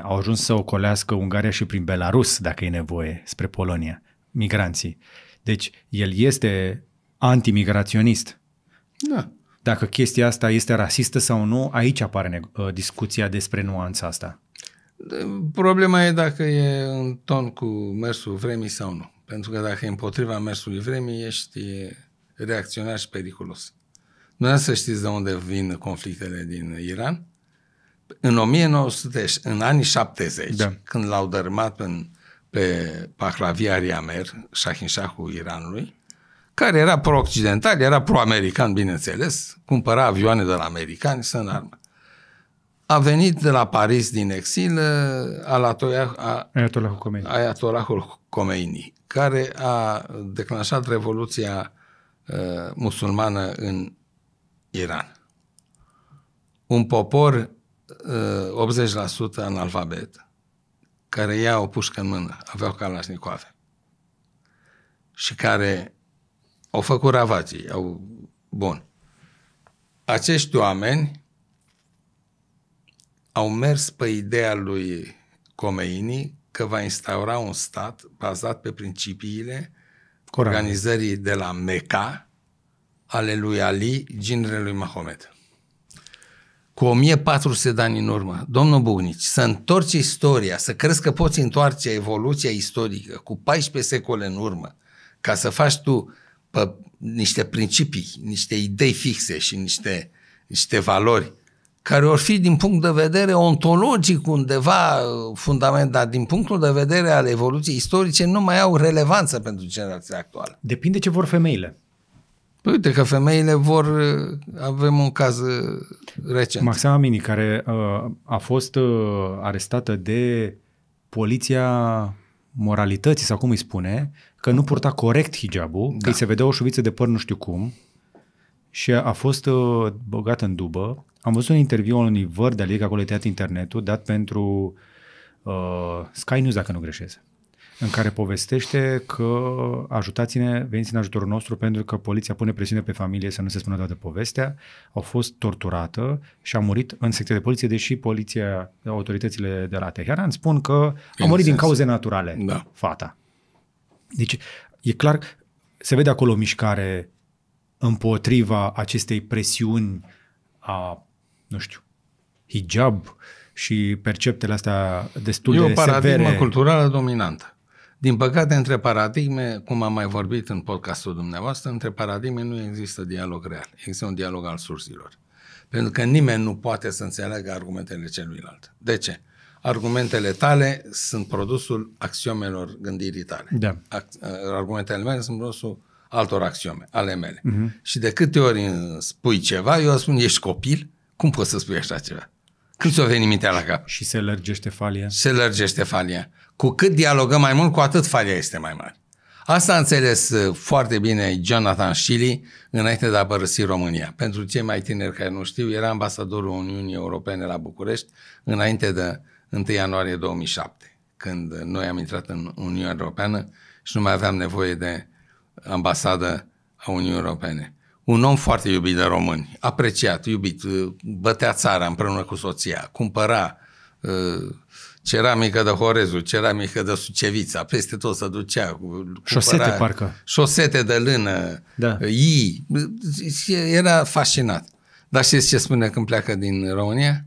au ajuns să ocolească Ungaria și prin Belarus, dacă e nevoie, spre Polonia, migranții. Deci el este antimigraționist. Da. Dacă chestia asta este rasistă sau nu, aici apare ă, discuția despre nuanța asta. Problema e dacă e în ton cu mersul vremii sau nu. Pentru că dacă e împotriva mersului vremii, ești reacționar și periculos. Nu să știți de unde vin conflictele din Iran în 1900, în anii 70, da. când l-au dărâmat în, pe Pahlavia Riamer, șahinșahul Iranului, care era pro-occidental, era pro-american, bineînțeles, cumpăra avioane de la americani să înarmă, A venit de la Paris din exil uh, Ayatollahul Khomeini. Ayatollahul Khomeini, care a declanșat revoluția uh, musulmană în Iran. Un popor 80% uh, analfabet, care ia o pușcă în mână, aveau calașnicoave și care au făcut ravații, au... Bun. Acești oameni au mers pe ideea lui Comeini că va instaura un stat bazat pe principiile Corect. organizării de la Mecca ale lui Ali, ginerele lui Mahomet cu 1400 de ani în urmă, domnul Bunici, să întorci istoria, să crezi că poți întoarce evoluția istorică cu 14 secole în urmă, ca să faci tu pe niște principii, niște idei fixe și niște, niște valori care or fi din punct de vedere ontologic undeva fundament, dar din punctul de vedere al evoluției istorice nu mai au relevanță pentru generația actuală. Depinde ce vor femeile. Păi uite că femeile vor, uh, avem un caz uh, recent. Maxima Mini, care uh, a fost uh, arestată de poliția moralității, sau cum îi spune, că nu purta corect hijabul, da. că îi se vedea o șuviță de păr nu știu cum și a fost uh, băgată în dubă. Am văzut un interviu al unui văr de a că acolo internetul, dat pentru uh, Sky News, dacă nu greșesc în care povestește că ajutați-ne, veniți în ajutorul nostru pentru că poliția pune presiune pe familie să nu se spună toată povestea, au fost torturată și a murit în secție de poliție, deși poliția, autoritățile de la Teheran spun că a murit din cauze naturale da. fata. Deci e clar, se vede acolo o mișcare împotriva acestei presiuni a, nu știu, hijab și perceptele astea destul e de severe. E o paradigmă severe. culturală dominantă. Din păcate, între paradigme, cum am mai vorbit în podcastul dumneavoastră, între paradigme nu există dialog real. Există un dialog al surzilor, Pentru că nimeni nu poate să înțeleagă argumentele celuilalt. De ce? Argumentele tale sunt produsul axiomelor gândirii tale. Da. Uh, argumentele mele sunt produsul altor axiome, ale mele. Uh-huh. Și de câte ori spui ceva, eu spun, ești copil? Cum poți să spui așa ceva? Când ți-o veni mintea la cap? Și se lărgește falia. Se lărgește falia. Cu cât dialogăm mai mult, cu atât falia este mai mare. Asta a înțeles uh, foarte bine Jonathan Schilly înainte de a părăsi România. Pentru cei mai tineri care nu știu, era ambasadorul Uniunii Europene la București înainte de 1 ianuarie 2007, când noi am intrat în Uniunea Europeană și nu mai aveam nevoie de ambasadă a Uniunii Europene. Un om foarte iubit de români, apreciat, iubit, uh, bătea țara împreună cu soția, cumpăra uh, ceramică de Horezu, ceramică de Sucevița, peste tot se ducea. șosete, parcă. Șosete de lână, da. ii. Era fascinat. Dar știți ce spune când pleacă din România?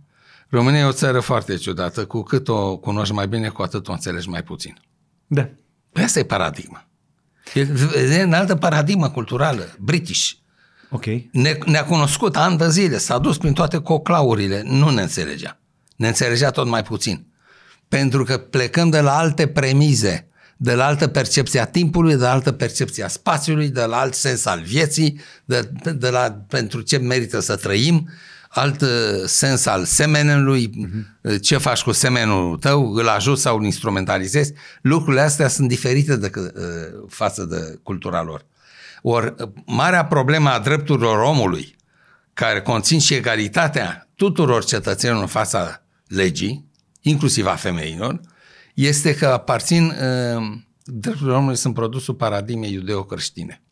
România e o țară foarte ciudată. Cu cât o cunoști mai bine, cu atât o înțelegi mai puțin. Da. Păi asta e paradigma. E în altă paradigmă culturală, british. Okay. Ne, ne-a cunoscut ani de zile, s-a dus prin toate coclaurile, nu ne înțelegea. Ne înțelegea tot mai puțin. Pentru că plecăm de la alte premize, de la altă percepție a timpului, de la altă percepție a spațiului, de la alt sens al vieții, de, de, de la pentru ce merită să trăim, alt uh, sens al semenului, uh-huh. ce faci cu semenul tău, îl ajut sau îl instrumentalizezi. Lucrurile astea sunt diferite de, uh, față de cultura lor. Ori marea problemă a drepturilor omului, care conțin și egalitatea tuturor cetățenilor în fața legii, inclusiv a femeilor, este că aparțin, uh, drepturile omului sunt produsul paradigmei iudeo-creștine.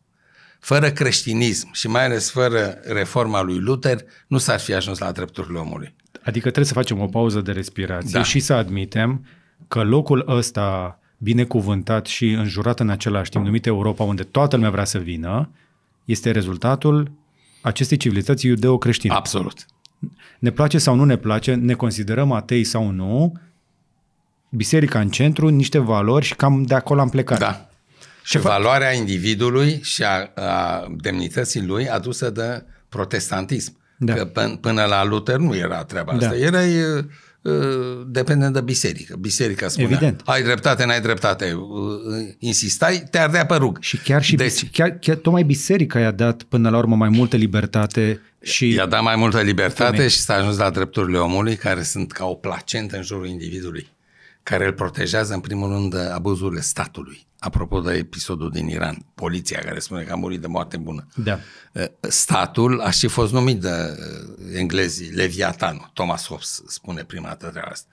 Fără creștinism și mai ales fără reforma lui Luther, nu s-ar fi ajuns la drepturile omului. Adică trebuie să facem o pauză de respirație da. și să admitem că locul ăsta binecuvântat și înjurat în același timp, numit Europa, unde toată lumea vrea să vină, este rezultatul acestei civilizații iudeo-creștine. Absolut ne place sau nu ne place, ne considerăm atei sau nu, biserica în centru, niște valori și cam de acolo am plecat. Da. Și valoarea individului și a, a demnității lui adusă de protestantism. Da. Că până la Luther nu era treaba da. asta. Erai Uh, dependent de biserică. Biserica spunea, Evident. ai dreptate, n-ai dreptate, uh, insistai, te ardea pe rug. Și chiar și deci, chiar, chiar, tocmai biserica i-a dat până la urmă mai multă libertate și... I-a dat mai multă libertate femeie. și s-a ajuns la drepturile omului, care sunt ca o placentă în jurul individului care îl protejează în primul rând de abuzurile statului. Apropo de episodul din Iran, poliția care spune că a murit de moarte bună. Da. Eh, statul a și fost numit de eh, englezii Leviathan, Thomas Hobbes spune prima dată treaba asta.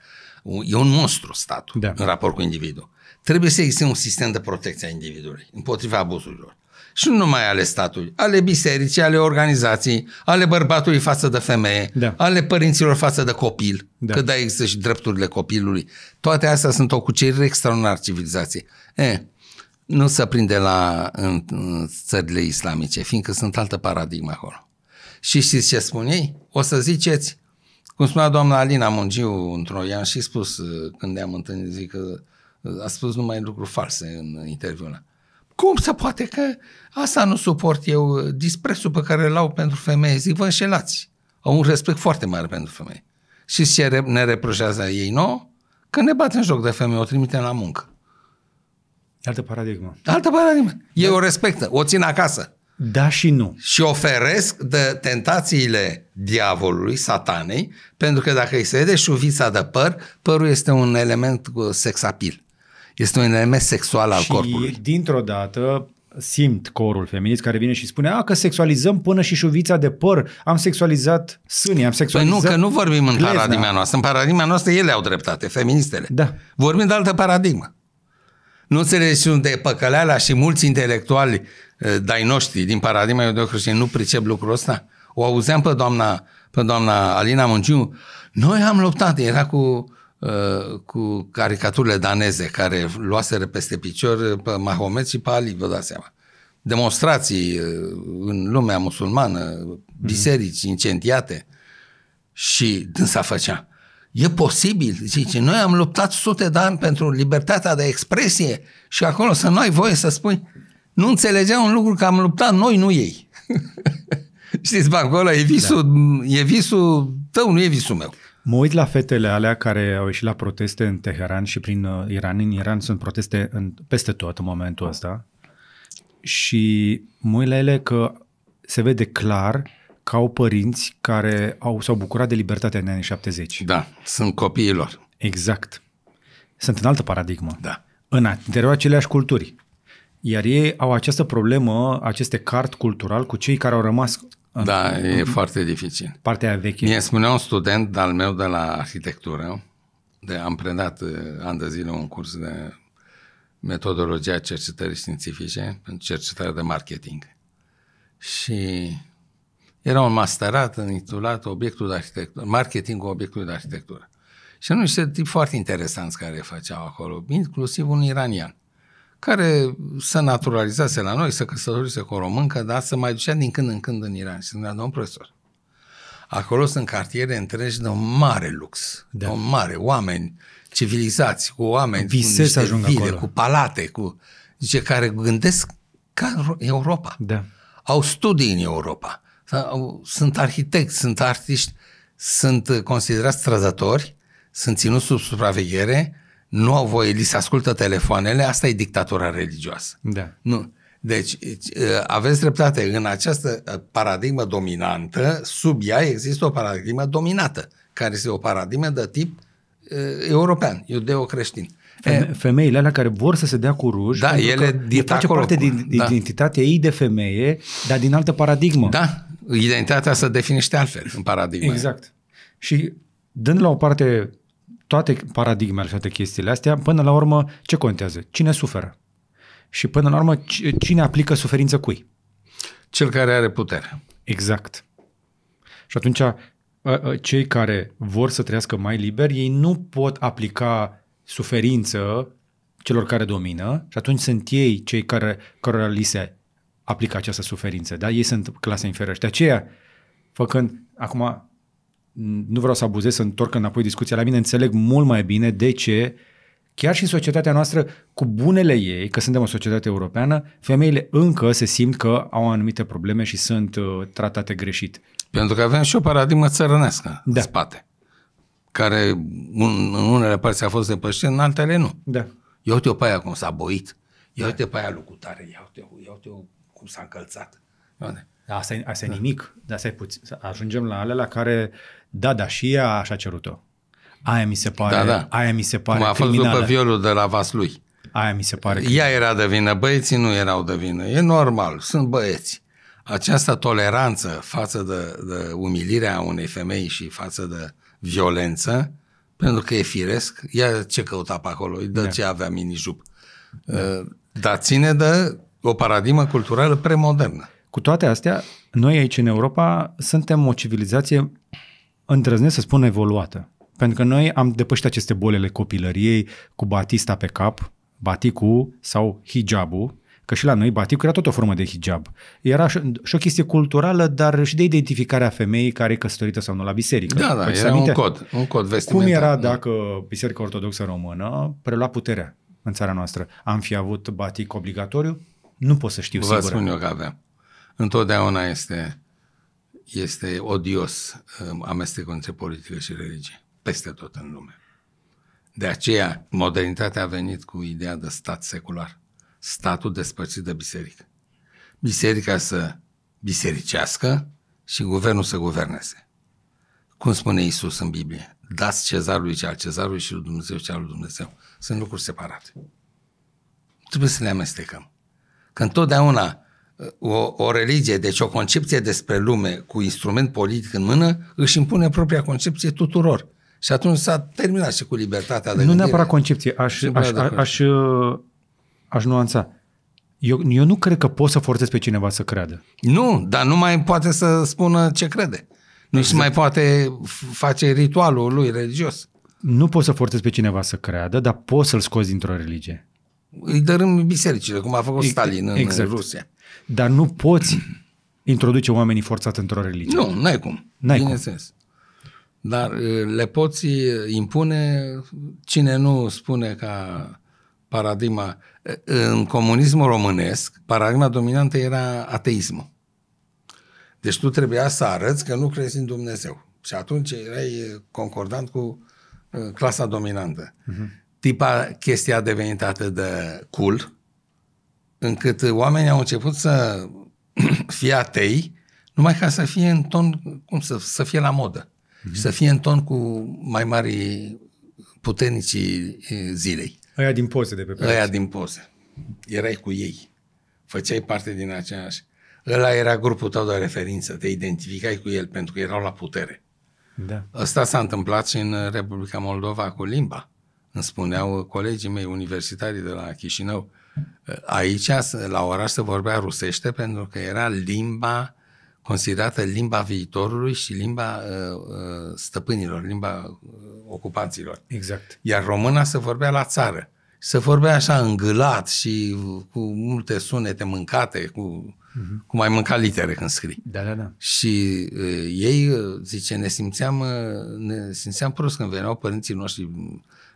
E un monstru statul da. în raport cu individul. Trebuie să existe un sistem de protecție a individului împotriva abuzurilor și nu numai ale statului, ale bisericii, ale organizației, ale bărbatului față de femeie, da. ale părinților față de copil, da. că da există și drepturile copilului. Toate astea sunt o cucerire extraordinară civilizației. E, nu se prinde la în, în țările islamice, fiindcă sunt altă paradigmă acolo. Și știți ce spun ei? O să ziceți, cum spunea doamna Alina Mungiu într-o, i-am și spus uh, când ne-am întâlnit, zic că uh, a spus numai lucruri false în interviul ăla cum se poate că asta nu suport eu, disprețul pe care îl au pentru femeie? Zic, vă înșelați. Au un respect foarte mare pentru femei. Și ce ne reproșează ei nu, Că ne bat în joc de femei, o trimitem la muncă. Altă paradigmă. Altă paradigmă. Ei da. o respectă, o țin acasă. Da și nu. Și o de tentațiile diavolului, satanei, pentru că dacă îi se vede șuvița de păr, părul este un element cu sexapil. Este un element sexual al și corpului. dintr-o dată simt corul feminist care vine și spune a, că sexualizăm până și șuvița de păr, am sexualizat sânii, am sexualizat... Păi nu, că nu vorbim în paradigma noastră. În paradigma noastră ele au dreptate, feministele. Da. Vorbim de altă paradigmă. Nu înțelegi unde păcăleala și mulți intelectuali eh, dai noștri din paradigma iudeocreștină nu pricep lucrul ăsta? O auzeam pe doamna, pe doamna Alina Munciu, noi am luptat, era cu Uh, cu caricaturile daneze care luaseră peste picior uh, pe Mahomet și pe Ali, vă dați seama. Demonstrații uh, în lumea musulmană, mhm. biserici incendiate și dânsa făcea. E posibil, zice, noi am luptat sute de ani pentru libertatea de expresie și acolo să nu ai voie să spui. Nu înțelegea un lucru că am luptat noi, nu ei. Știți, bă, acolo e da. visul, da. e visul tău, nu e visul meu. Mă uit la fetele alea care au ieșit la proteste în Teheran și prin uh, Iran. În Iran sunt proteste în, peste tot în momentul ăsta. Și mă uit la ele că se vede clar că au părinți care au, s-au bucurat de libertatea în anii 70. Da, sunt copiii lor. Exact. Sunt în altă paradigmă. Da. În interiorul aceleași culturi. Iar ei au această problemă, aceste cart cultural cu cei care au rămas da, în, e în foarte dificil. Partea veche. Mie spunea un student al meu de la arhitectură, de am predat uh, an de zile un curs de metodologia cercetării științifice, cercetare de marketing. Și era un masterat intitulat Obiectul de arhitectură, Marketingul obiectului de arhitectură. Și nu niște tip foarte interesanți care făceau acolo, inclusiv un iranian care se naturalizase la noi, se căsătorise cu o româncă, dar se mai ducea din când în când în Iran. Și spunea, domn profesor, acolo sunt cartiere întregi de un mare lux, da. de un mare, oameni civilizați, cu oameni, Visez cu niște vile, acolo. cu palate, cu, zice, care gândesc ca Europa. Da. Au studii în Europa. Sunt arhitecți, sunt artiști, sunt considerați trădători, sunt ținuți sub supraveghere, nu au voie, li se ascultă telefoanele, asta e dictatura religioasă. Da. Nu. Deci, ă, aveți dreptate, în această ă, paradigmă dominantă, sub ea există o paradigmă dominată, care este o paradigmă de tip ă, european, iudeo-creștin. Feme- femeile alea care vor să se dea cu ruși, da, ele din face acolo, parte din da. identitatea ei de femeie, dar din altă paradigmă. Da, identitatea se definește altfel în paradigmă. Exact. Și dând la o parte toate paradigmele și toate chestiile astea, până la urmă, ce contează? Cine suferă? Și până la urmă, cine aplică suferință cui? Cel care are putere. Exact. Și atunci, cei care vor să trăiască mai liber, ei nu pot aplica suferință celor care domină și atunci sunt ei cei care, care li se aplică această suferință. Da? Ei sunt clasa inferioare. și de aceea, făcând, acum nu vreau să abuzez să întorc înapoi discuția la mine, înțeleg mult mai bine de ce chiar și în societatea noastră, cu bunele ei, că suntem o societate europeană, femeile încă se simt că au anumite probleme și sunt uh, tratate greșit. Pentru că avem și o paradigmă țărănească da. în spate, care un, în unele părți a fost depășită, în altele nu. Da. Ia uite-o pe aia cum s-a boit, ia da. uite pe aia lucutare, ia uite-o, ia uite cum s-a încălțat. Da. Asta e, asta e da. nimic. dar asta e puțin. Ajungem la alea la care da, da, și ea așa cerut-o. Aia mi se pare, da, da. aia mi se pare Cum a fost criminală. după violul de la Vaslui. Aia mi se pare. Ea criminală. era de vină, băieții nu erau de vină. E normal, sunt băieți. Această toleranță față de, de umilirea unei femei și față de violență, pentru că e firesc, ea ce căuta pe acolo, îi dă da. ce avea mini-jup. Da. Dar ține de o paradigmă culturală premodernă. Cu toate astea, noi aici în Europa suntem o civilizație îndrăznesc să spun evoluată. Pentru că noi am depășit aceste bolele copilăriei cu batista pe cap, baticul sau hijabul, că și la noi baticul era tot o formă de hijab. Era și, o chestie culturală, dar și de identificarea femeii care e căsătorită sau nu la biserică. Da, da, era aminte? un cod, un cod vestimentar. Cum era da. dacă Biserica Ortodoxă Română prelua puterea în țara noastră? Am fi avut batic obligatoriu? Nu pot să știu Vă sigur. Vă spun eu că aveam. Întotdeauna este este odios um, amestecul între politică și religie, peste tot în lume. De aceea, modernitatea a venit cu ideea de stat secular, statul despărțit de biserică. Biserica să bisericească și guvernul să guverneze. Cum spune Isus în Biblie? Dați cezarului ce al cezarului și lui Dumnezeu ce al lui Dumnezeu. Sunt lucruri separate. Trebuie să le amestecăm. Când întotdeauna o, o religie, deci o concepție despre lume cu instrument politic în mână, își impune propria concepție tuturor. Și atunci s-a terminat și cu libertatea de Nu gândire. neapărat concepție, aș, aș, aș, aș, uh, aș nuanța. Eu, eu nu cred că poți să forțezi pe cineva să creadă. Nu, dar nu mai poate să spună ce crede. Nu exact. și mai poate face ritualul lui religios. Nu poți să forțezi pe cineva să creadă, dar poți să-l scoți dintr-o religie. Îi dărâm bisericile, cum a făcut Stalin exact. în Rusia. Dar nu poți introduce oamenii forțat într-o religie. Nu, n-ai cum. N-ai Sens. Dar uh, le poți uh, impune cine nu spune ca paradigma. Uh, în comunismul românesc, paradigma dominantă era ateismul. Deci tu trebuia să arăți că nu crezi în Dumnezeu. Și atunci erai concordant cu clasa dominantă. Uh-huh. Tipa chestia a devenit atât de cool, încât oamenii au început să fie atei numai ca să fie în ton, cum să, să fie la modă. Mm-hmm. Să fie în ton cu mai mari puternicii zilei. Aia din poze de pe pereți. Aia din poze. Erai cu ei. Făceai parte din aceeași. Ăla era grupul tău de referință. Te identificai cu el pentru că erau la putere. Da. Asta s-a întâmplat și în Republica Moldova cu limba. Îmi spuneau colegii mei universitari de la Chișinău. Uh, aici, la oraș, se vorbea rusește pentru că era limba considerată limba viitorului și limba uh, uh stăpânilor, limba uh, ocupanților. Exact. Iar româna se vorbea la țară. Se vorbea așa îngălat și cu multe sunete mâncate, cu, uh-huh. cu mai mânca litere când scrii. Da, da, da. Și uh, ei, uh, zice, ne simțeam, ne simțeam prost când veneau părinții noștri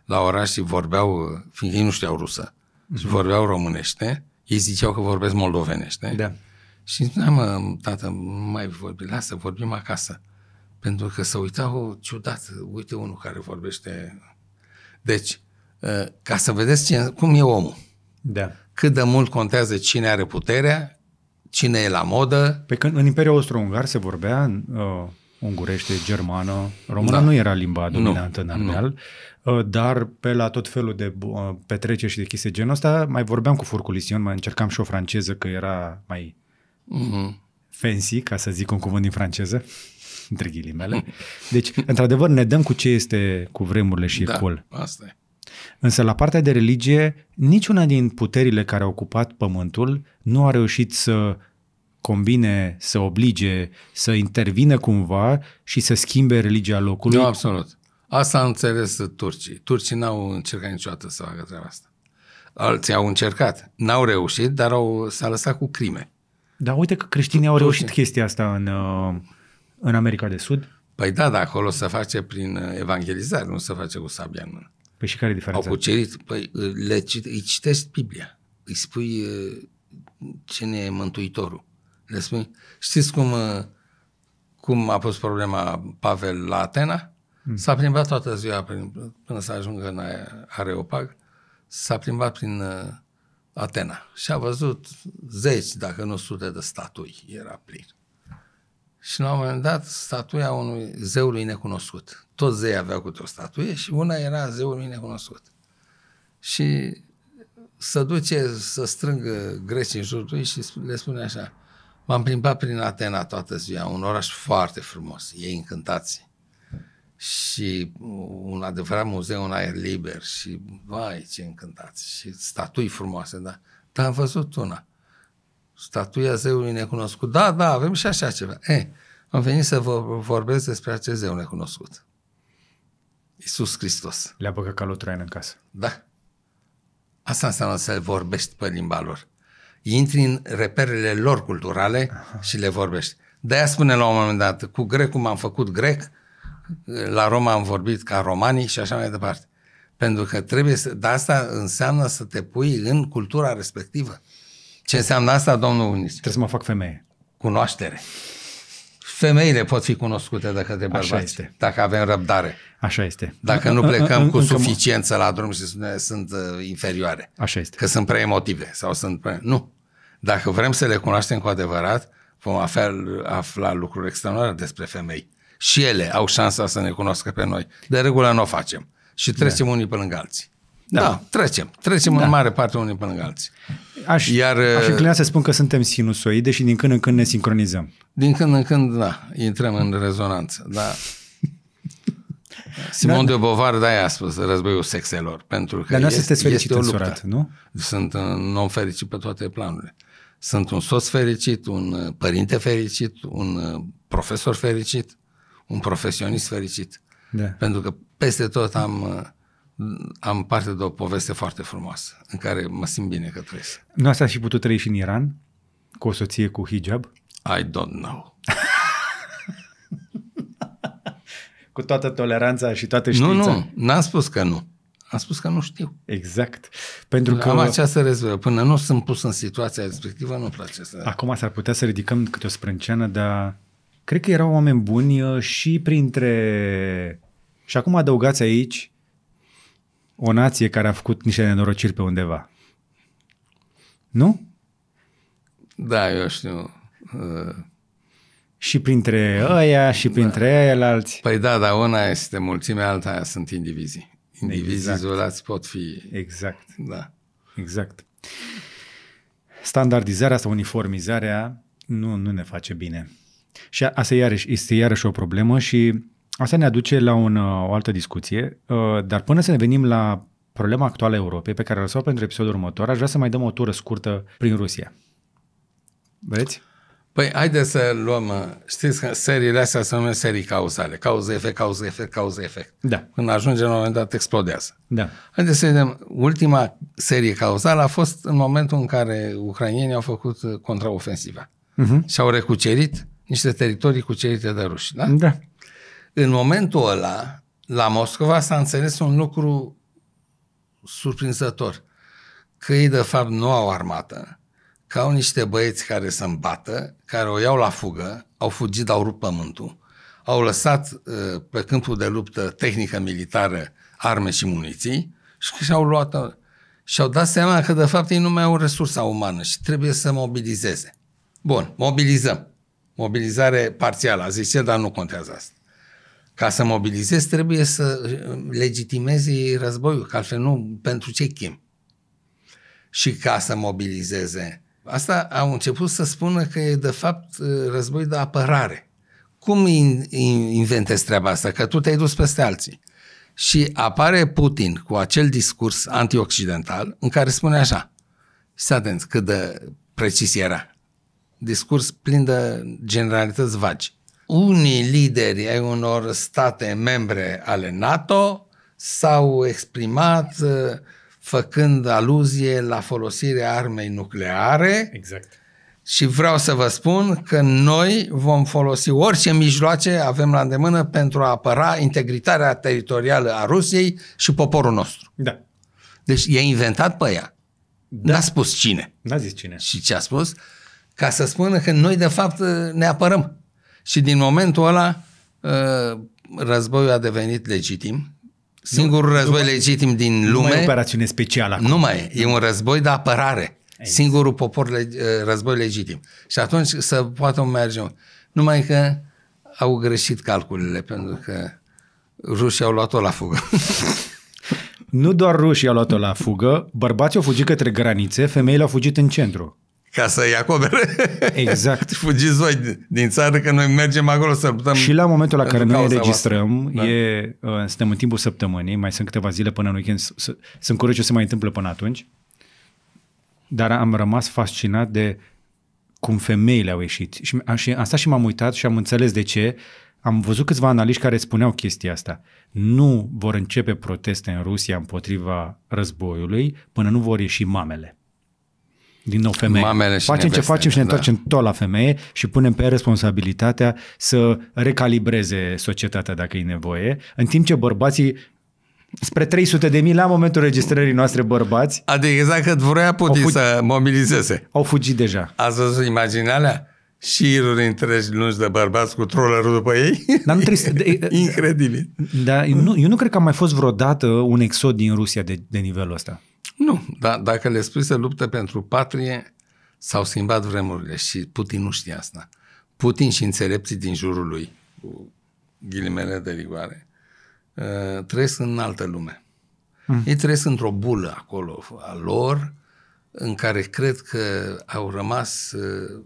la oraș și vorbeau, fiindcă ei nu știau rusă. Mhm. și vorbeau românește, ei ziceau că vorbesc moldovenește. Da. Și ziceam, mă, tată, nu mai vorbi, lasă, vorbim acasă. Pentru că să uitau ciudat, uite unul care vorbește. Deci, ă, ca să vedeți cine, cum e omul. Da. Cât de mult contează cine are puterea, cine e la modă. Pe când în Imperiul Austro-Ungar se vorbea uh, ungurește, germană, română da. nu era limba dominantă nu, în armeal, Ă, dar pe la tot felul de ă, petreceri și de chestii genul ăsta, mai vorbeam cu furculision, mai încercam și o franceză că era mai mm-hmm. fancy, ca să zic un cuvânt din franceză, între ghilimele. Deci, într-adevăr, ne dăm cu ce este cu vremurile și da, cool. asta e. Însă la partea de religie, niciuna din puterile care au ocupat pământul nu a reușit să combine, să oblige, să intervină cumva și să schimbe religia locului. Nu, absolut Asta a înțeles turcii. Turcii n-au încercat niciodată să facă treaba asta. Alții au încercat. N-au reușit, dar au, s-a lăsat cu crime. Dar uite că creștinii au reușit chestia asta în, uh, în America de Sud. Păi da, dar acolo se face prin uh, evangelizare, nu se face cu sabia în mână. Păi și care e diferența? Au cucerit, păi uh, le, îi citești Biblia, îi spui cine e Mântuitorul. Le spui, știți cum, cum a pus problema Pavel la Atena? Mm. S-a plimbat toată ziua prin, până să ajungă în Areopag, s-a plimbat prin uh, Atena și a văzut zeci, dacă nu sute de statui, era plin. Și la un moment dat, statuia unui zeului necunoscut. Tot zei aveau câte o statuie și una era zeului necunoscut. Și să duce să strângă grecii în jurul lui și le spune așa, m-am plimbat prin Atena toată ziua, un oraș foarte frumos, ei încântați și un adevărat muzeu în aer liber și, vai, ce încântați, și statui frumoase, da? Dar am văzut una, statuia zeului necunoscut. Da, da, avem și așa ceva. E, eh, am venit să vă vorbesc despre acest zeu necunoscut. Iisus Hristos. Le-a băgat calul în casă. Da. Asta înseamnă să vorbești pe limba lor. Intri în reperele lor culturale Aha. și le vorbești. De-aia spune la un moment dat, cu grecul m-am făcut grec, la Roma am vorbit ca romanii și așa mai departe. Pentru că trebuie să, dar asta înseamnă să te pui în cultura respectivă. Ce înseamnă asta, domnul Unis? Trebuie să mă fac femeie. Cunoaștere. Femeile pot fi cunoscute de bărbați, Așa este. dacă avem răbdare. Așa este. Dacă nu plecăm cu suficiență la drum și sunt uh, inferioare. Așa este. Că sunt prea emotive sau sunt prea... Nu. Dacă vrem să le cunoaștem cu adevărat, vom afla, afla lucruri extraordinare despre femei și ele au șansa să ne cunoască pe noi. De regulă nu o facem. Și trecem da. unii pe lângă alții. Da, da trecem. Trecem da. în mare parte unii pe lângă alții. Aș, Iar, aș uh, înclina să spun că suntem sinusoide și din când în când ne sincronizăm. Din când în când, da, intrăm în rezonanță. Da. Simon da, de da. Bovar, da, a spus războiul sexelor, pentru că Dar este, sunteți fericit este o luptă. Surat, nu? Sunt un om fericit pe toate planurile. Sunt un soț fericit, un uh, părinte fericit, un uh, profesor fericit un profesionist fericit. Da. Pentru că peste tot am, am parte de o poveste foarte frumoasă, în care mă simt bine că trăiesc. Nu asta și putut trăi și în Iran? Cu o soție cu hijab? I don't know. cu toată toleranța și toată știința. Nu, nu, n-am spus că nu. Am spus că nu știu. Exact. Pentru că... Am această rezervă. Până nu sunt pus în situația respectivă, nu-mi place să... Acum s-ar putea să ridicăm câte o sprânceană, dar cred că erau oameni buni uh, și printre... Și acum adăugați aici o nație care a făcut niște nenorociri pe undeva. Nu? Da, eu știu. Uh... Și printre ăia și da. printre da. ăia alți. Păi da, dar una este mulțimea, alta sunt indivizii. Indivizii exact. izolați pot fi... Exact. Da. Exact. Standardizarea sau uniformizarea nu, nu ne face bine. Și asta iarăși, este iarăși o problemă și asta ne aduce la un, uh, o altă discuție, uh, dar până să ne venim la problema actuală a Europei, pe care o lăsau pentru episodul următor, aș vrea să mai dăm o tură scurtă prin Rusia. Veți? Păi haideți să luăm, uh, știți că seriile astea se numesc serii cauzale, cauză-efect, cauză-efect, cauză-efect. Da. Când ajunge la un moment dat, explodează. Da. Haideți să vedem, ultima serie cauzală a fost în momentul în care ucrainienii au făcut contraofensiva uh-huh. și au recucerit niște teritorii cucerite de ruși, da? Da. În momentul ăla, la Moscova s-a înțeles un lucru surprinzător. Că ei, de fapt, nu au armată, că au niște băieți care se îmbată, care o iau la fugă, au fugit, au rupt pământul, au lăsat uh, pe câmpul de luptă tehnică militară, arme și muniții și și-au luat și-au dat seama că, de fapt, ei nu mai au resursa umană și trebuie să mobilizeze. Bun, mobilizăm mobilizare parțială, a zis el, dar nu contează asta. Ca să mobilizezi trebuie să uh, legitimezi războiul, că altfel nu, pentru ce chem? Și ca să mobilizeze. Asta au început să spună că e de fapt uh, război de apărare. Cum inventezi treaba asta? Că tu te-ai dus peste alții. Și apare Putin cu acel discurs antioccidental în care spune așa, și atenți cât de precis era discurs plin de generalități vagi. Unii lideri ai unor state membre ale NATO s-au exprimat uh, făcând aluzie la folosirea armei nucleare. Exact. Și vreau să vă spun că noi vom folosi orice mijloace avem la îndemână pentru a apăra integritatea teritorială a Rusiei și poporul nostru. Da. Deci e inventat pe ea. Da. N-a spus cine. N-a zis cine. Și ce a spus? ca să spună că noi, de fapt, ne apărăm. Și din momentul ăla, ă, războiul a devenit legitim. Singurul război după, legitim din lume. Nu mai e operațiune specială. Acum. Nu mai e. E un război de apărare. Exact. Singurul popor le, ă, război legitim. Și atunci să poată merge. Numai că au greșit calculele, pentru că rușii au luat-o la fugă. nu doar rușii au luat-o la fugă, bărbații au fugit către granițe, femeile au fugit în centru ca să-i acopere. Exact. Fugiți voi din țară, că noi mergem acolo să putem. Și la momentul la care noi înregistrăm, da. e, uh, suntem în timpul săptămânii, mai sunt câteva zile până în weekend, sunt curios ce se mai întâmplă până atunci, dar am rămas fascinat de cum femeile au ieșit. Și, am, și am stat și m-am uitat și am înțeles de ce. Am văzut câțiva analiști care spuneau chestia asta. Nu vor începe proteste în Rusia împotriva războiului până nu vor ieși mamele. Din nou femeie. Mamele și facem neveste, ce facem și ne da. întoarcem tot la femeie și punem pe responsabilitatea să recalibreze societatea dacă e nevoie, în timp ce bărbații spre 300 de mii la momentul registrării noastre bărbați. Adică exact cât vrea Putin fugi... să mobilizeze. Au fugit deja. Ați văzut imaginalea? șiruri întregi lungi de bărbați cu trollerul după ei. Dar nu trebuie să... Incredibil. Da, eu nu, eu nu cred că a mai fost vreodată un exod din Rusia de, de nivelul ăsta. Nu, dar dacă le spui să luptă pentru patrie, s-au schimbat vremurile și Putin nu știe asta. Putin și înțelepții din jurul lui, cu ghilimele de rigoare, ă, trăiesc în altă lume. Mm. Ei trăiesc într-o bulă acolo a lor, în care cred că au rămas. Ă,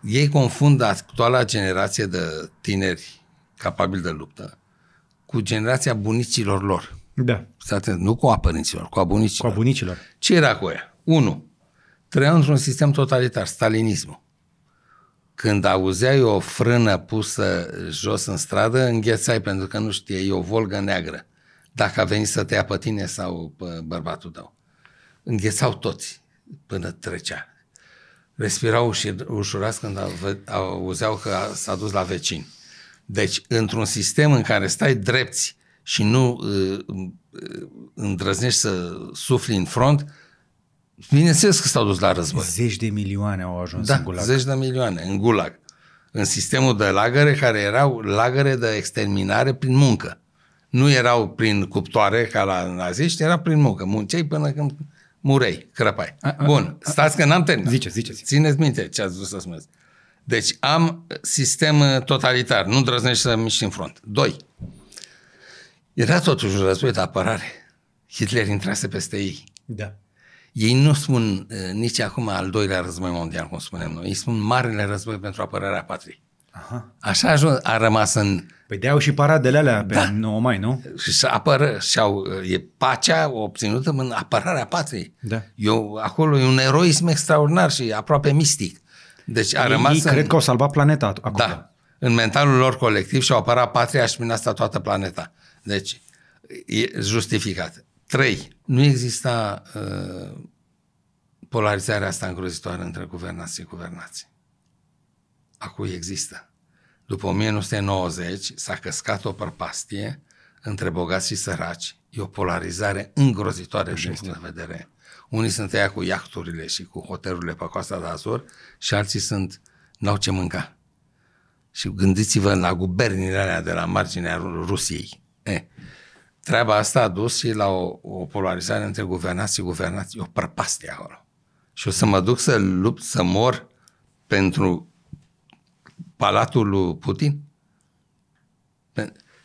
ei confundă actuala generație de tineri capabili de luptă cu generația bunicilor lor. Da. Stai, nu cu a părinților, cu a bunicilor. Cu a bunicilor. Ce era cu ea? Unu, trăiau într-un sistem totalitar, stalinismul. Când auzeai o frână pusă jos în stradă, înghețai pentru că nu știe, e o volgă neagră. Dacă a venit să te ia pe tine sau pe bărbatul tău. Înghețau toți până trecea. Respirau ușir, ușurați când auzeau că s-a dus la vecini. Deci, într-un sistem în care stai drepți, și nu uh, um, uh, îndrăznești să sufli în front, bineînțeles că s-au dus la război. Zeci de milioane au ajuns da, în gulag. zeci de milioane în gulag. În sistemul de lagăre care erau lagăre de exterminare prin muncă. Nu erau prin cuptoare ca la naziști, era prin muncă. Muncei până când murei, crăpai. A, a, Bun, stați că n-am terminat. Ziceți, ziceți. Țineți minte ce ați vrut să spuneți. Deci am sistem totalitar, nu drăznești să miști în front. Doi, era totuși un război de apărare. Hitler intrase peste ei. Da. Ei nu spun uh, nici acum al doilea război mondial, cum spunem noi. Ei spun marele război pentru apărarea patriei. Aha. Așa a, ajuns, a rămas în... Păi de-au și paradele alea pe da. 9 mai, nu? Și să apără, și-au, eh, e pacea obținută în apărarea patriei. Da. Eu, acolo e un eroism extraordinar și aproape mistic. Deci a ei, rămas ei în... cred că au salvat planeta acolo. Da. În mentalul lor colectiv și-au apărat patria și prin asta toată planeta. Deci, e justificat. Trei. Nu exista uh, polarizarea asta îngrozitoare între guvernați și guvernați. Acum există. După 1990 s-a căscat o prăpastie între bogați și săraci. E o polarizare îngrozitoare din punct de vedere. Unii sunt aia cu iachturile și cu hotelurile pe coasta de Azur și alții sunt, n-au ce mânca. Și gândiți-vă la gubernile alea de la marginea Rusiei E, treaba asta a dus și la o, o polarizare între guvernați și guvernați. E o prăpastie acolo. Și o să mă duc să lupt, să mor pentru palatul lui Putin?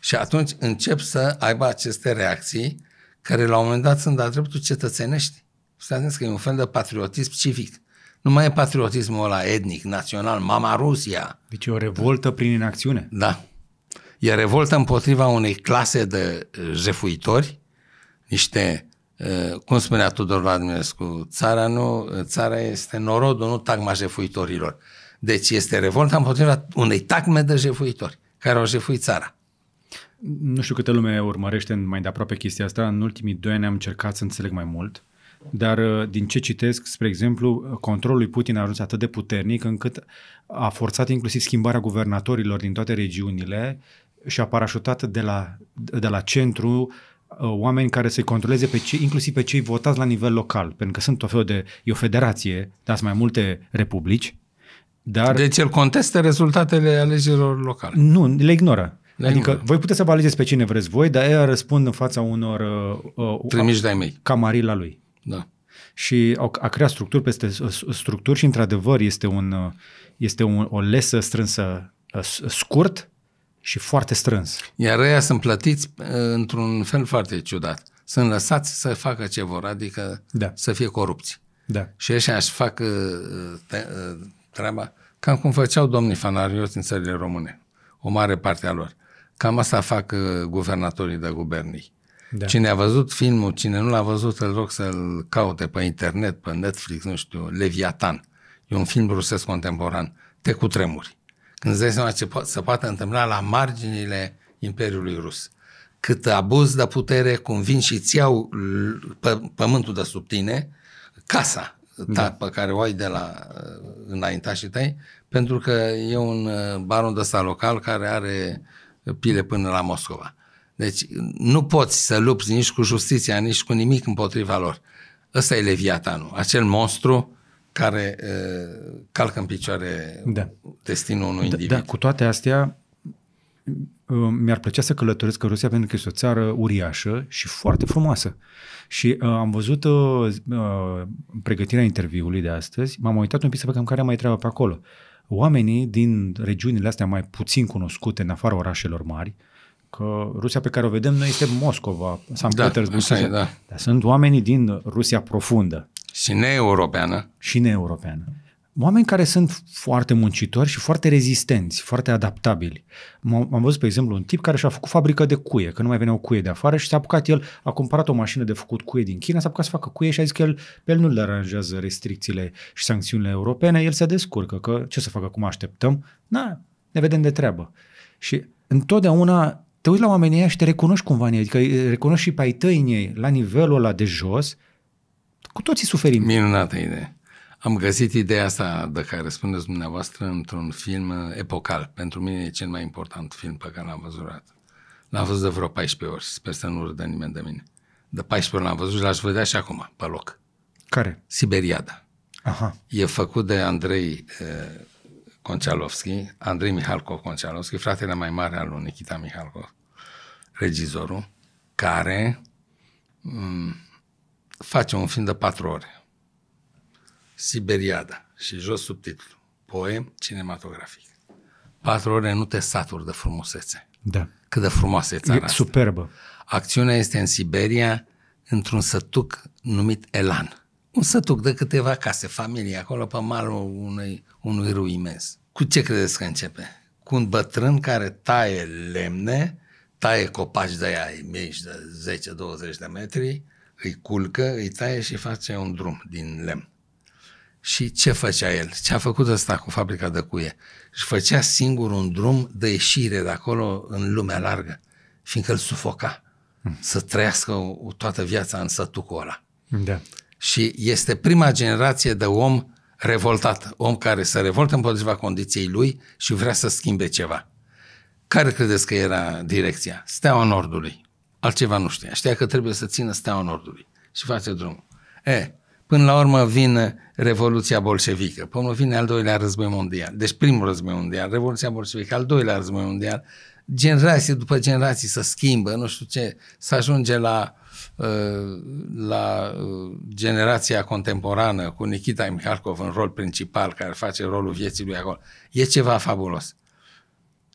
Și atunci încep să aibă aceste reacții care la un moment dat sunt de dreptul cetățenești. Să atenți că e un fel de patriotism civic. Nu mai e patriotismul ăla etnic, național, mama Rusia. Deci e o revoltă prin inacțiune. Da. E revoltă împotriva unei clase de uh, jefuitori, niște, uh, cum spunea Tudor Vladimirescu, țara, nu, țara este norodul, nu tagma jefuitorilor. Deci este revolta împotriva unei tacme de jefuitori care au jefuit țara. Nu știu câte lume urmărește mai de aproape chestia asta. În ultimii doi ani am încercat să înțeleg mai mult, dar uh, din ce citesc, spre exemplu, controlul lui Putin a ajuns atât de puternic încât a forțat inclusiv schimbarea guvernatorilor din toate regiunile și a parașutat de la, de la centru uh, oameni care să-i controleze pe cei, inclusiv pe cei votați la nivel local, pentru că sunt o fel de, e o federație, dar sunt mai multe republici, dar... Deci el contestă rezultatele alegerilor locale. Nu, le ignoră. Le adică ignoră. voi puteți să vă alegeți pe cine vreți voi, dar ei răspund în fața unor... Uh, uh Trimiși de mei. Camarii la lui. Da. Și au, a creat structuri peste structuri și într-adevăr este, un, uh, este un, o lesă strânsă scurt, și foarte strâns. Iar ăia sunt plătiți uh, într-un fel foarte ciudat. Sunt lăsați să facă ce vor, adică da. să fie corupți. Da. Și ăștia își fac uh, uh, treaba cam cum făceau domnii fanarioți în țările române, o mare parte a lor. Cam asta fac guvernatorii de gubernii. Da. Cine a văzut filmul, cine nu l-a văzut, îl rog să-l caute pe internet, pe Netflix, nu știu, Leviatan. E un film rusesc contemporan. Te cutremuri. Când îți dai seama ce po- se poate întâmpla la marginile Imperiului Rus. Cât abuz de putere, cum vin și îți iau p- pământul de sub tine, casa ta, da. pe care o ai de la uh, înaintașii tăi, pentru că e un uh, baron de ăsta local care are pile până la Moscova. Deci nu poți să lupți nici cu justiția, nici cu nimic împotriva lor. Ăsta e Leviatanul, acel monstru care uh, calcă în picioare da. destinul unui da, da individ. Da, cu toate astea, mi-ar plăcea să călătoresc în Rusia pentru că este o țară uriașă și foarte frumoasă. Și uh, am văzut uh, pregătirea interviului de astăzi, m-am uitat un pic să văd care mai treaba pe acolo. Oamenii din regiunile astea mai puțin cunoscute, în afara orașelor mari, că Rusia pe care o vedem noi este Moscova, San da, Petersburg, da. dar sunt oamenii din Rusia profundă și neeuropeană. Și neeuropeană. Oameni care sunt foarte muncitori și foarte rezistenți, foarte adaptabili. M- am văzut, pe exemplu, un tip care și-a făcut fabrică de cuie, că nu mai veneau cuie de afară și s-a apucat el, a cumpărat o mașină de făcut cuie din China, s-a apucat să facă cuie și a zis că el, pe el nu le aranjează restricțiile și sancțiunile europene, el se descurcă, că ce să facă, cum așteptăm? Na, ne vedem de treabă. Și întotdeauna te uiți la oamenii ăia și te recunoști cumva în ei, adică recunoști și pe ai tăi în ei, la nivelul ăla de jos, cu toții suferim. Minunată idee. Am găsit ideea asta de care spuneți dumneavoastră într-un film epocal. Pentru mine e cel mai important film pe care l-am văzut. L-am văzut de vreo 14 ori. Sper să nu râdă nimeni de mine. De 14 ori l-am văzut și l-aș vedea și acum, pe loc. Care? Siberiada. Aha. E făcut de Andrei eh, Concealovski, Andrei Mihalkov Concealovski, fratele mai mare al lui Nikita Mihalkov, regizorul, care mm, face un film de patru ore. Siberiada și jos subtitlu. Poem cinematografic. Patru ore nu te saturi de frumusețe. Da. Cât de frumoasă e țara e asta. superbă. Acțiunea este în Siberia, într-un sătuc numit Elan. Un sătuc de câteva case, familie, acolo pe malul unui, unui râu imens. Cu ce credeți că începe? Cu un bătrân care taie lemne, taie copaci de aia mici de 10-20 de metri, îi culcă, îi taie și face un drum din lemn. Și ce făcea el? Ce a făcut ăsta cu fabrica de cuie? Și făcea singur un drum de ieșire de acolo în lumea largă, fiindcă îl sufoca mm. să trăiască toată viața în sătucul ăla. Da. Și este prima generație de om revoltat, om care se revoltă împotriva condiției lui și vrea să schimbe ceva. Care credeți că era direcția? Steaua Nordului altceva nu știa. Știa că trebuie să țină steaua Nordului și face drumul. E, până la urmă vine Revoluția Bolșevică, până vine al doilea război mondial, deci primul război mondial, Revoluția Bolșevică, al doilea război mondial, generații după generații să schimbă, nu știu ce, să ajunge la, uh, la uh, generația contemporană cu Nikita Mihalkov în rol principal, care face rolul vieții lui acolo. E ceva fabulos.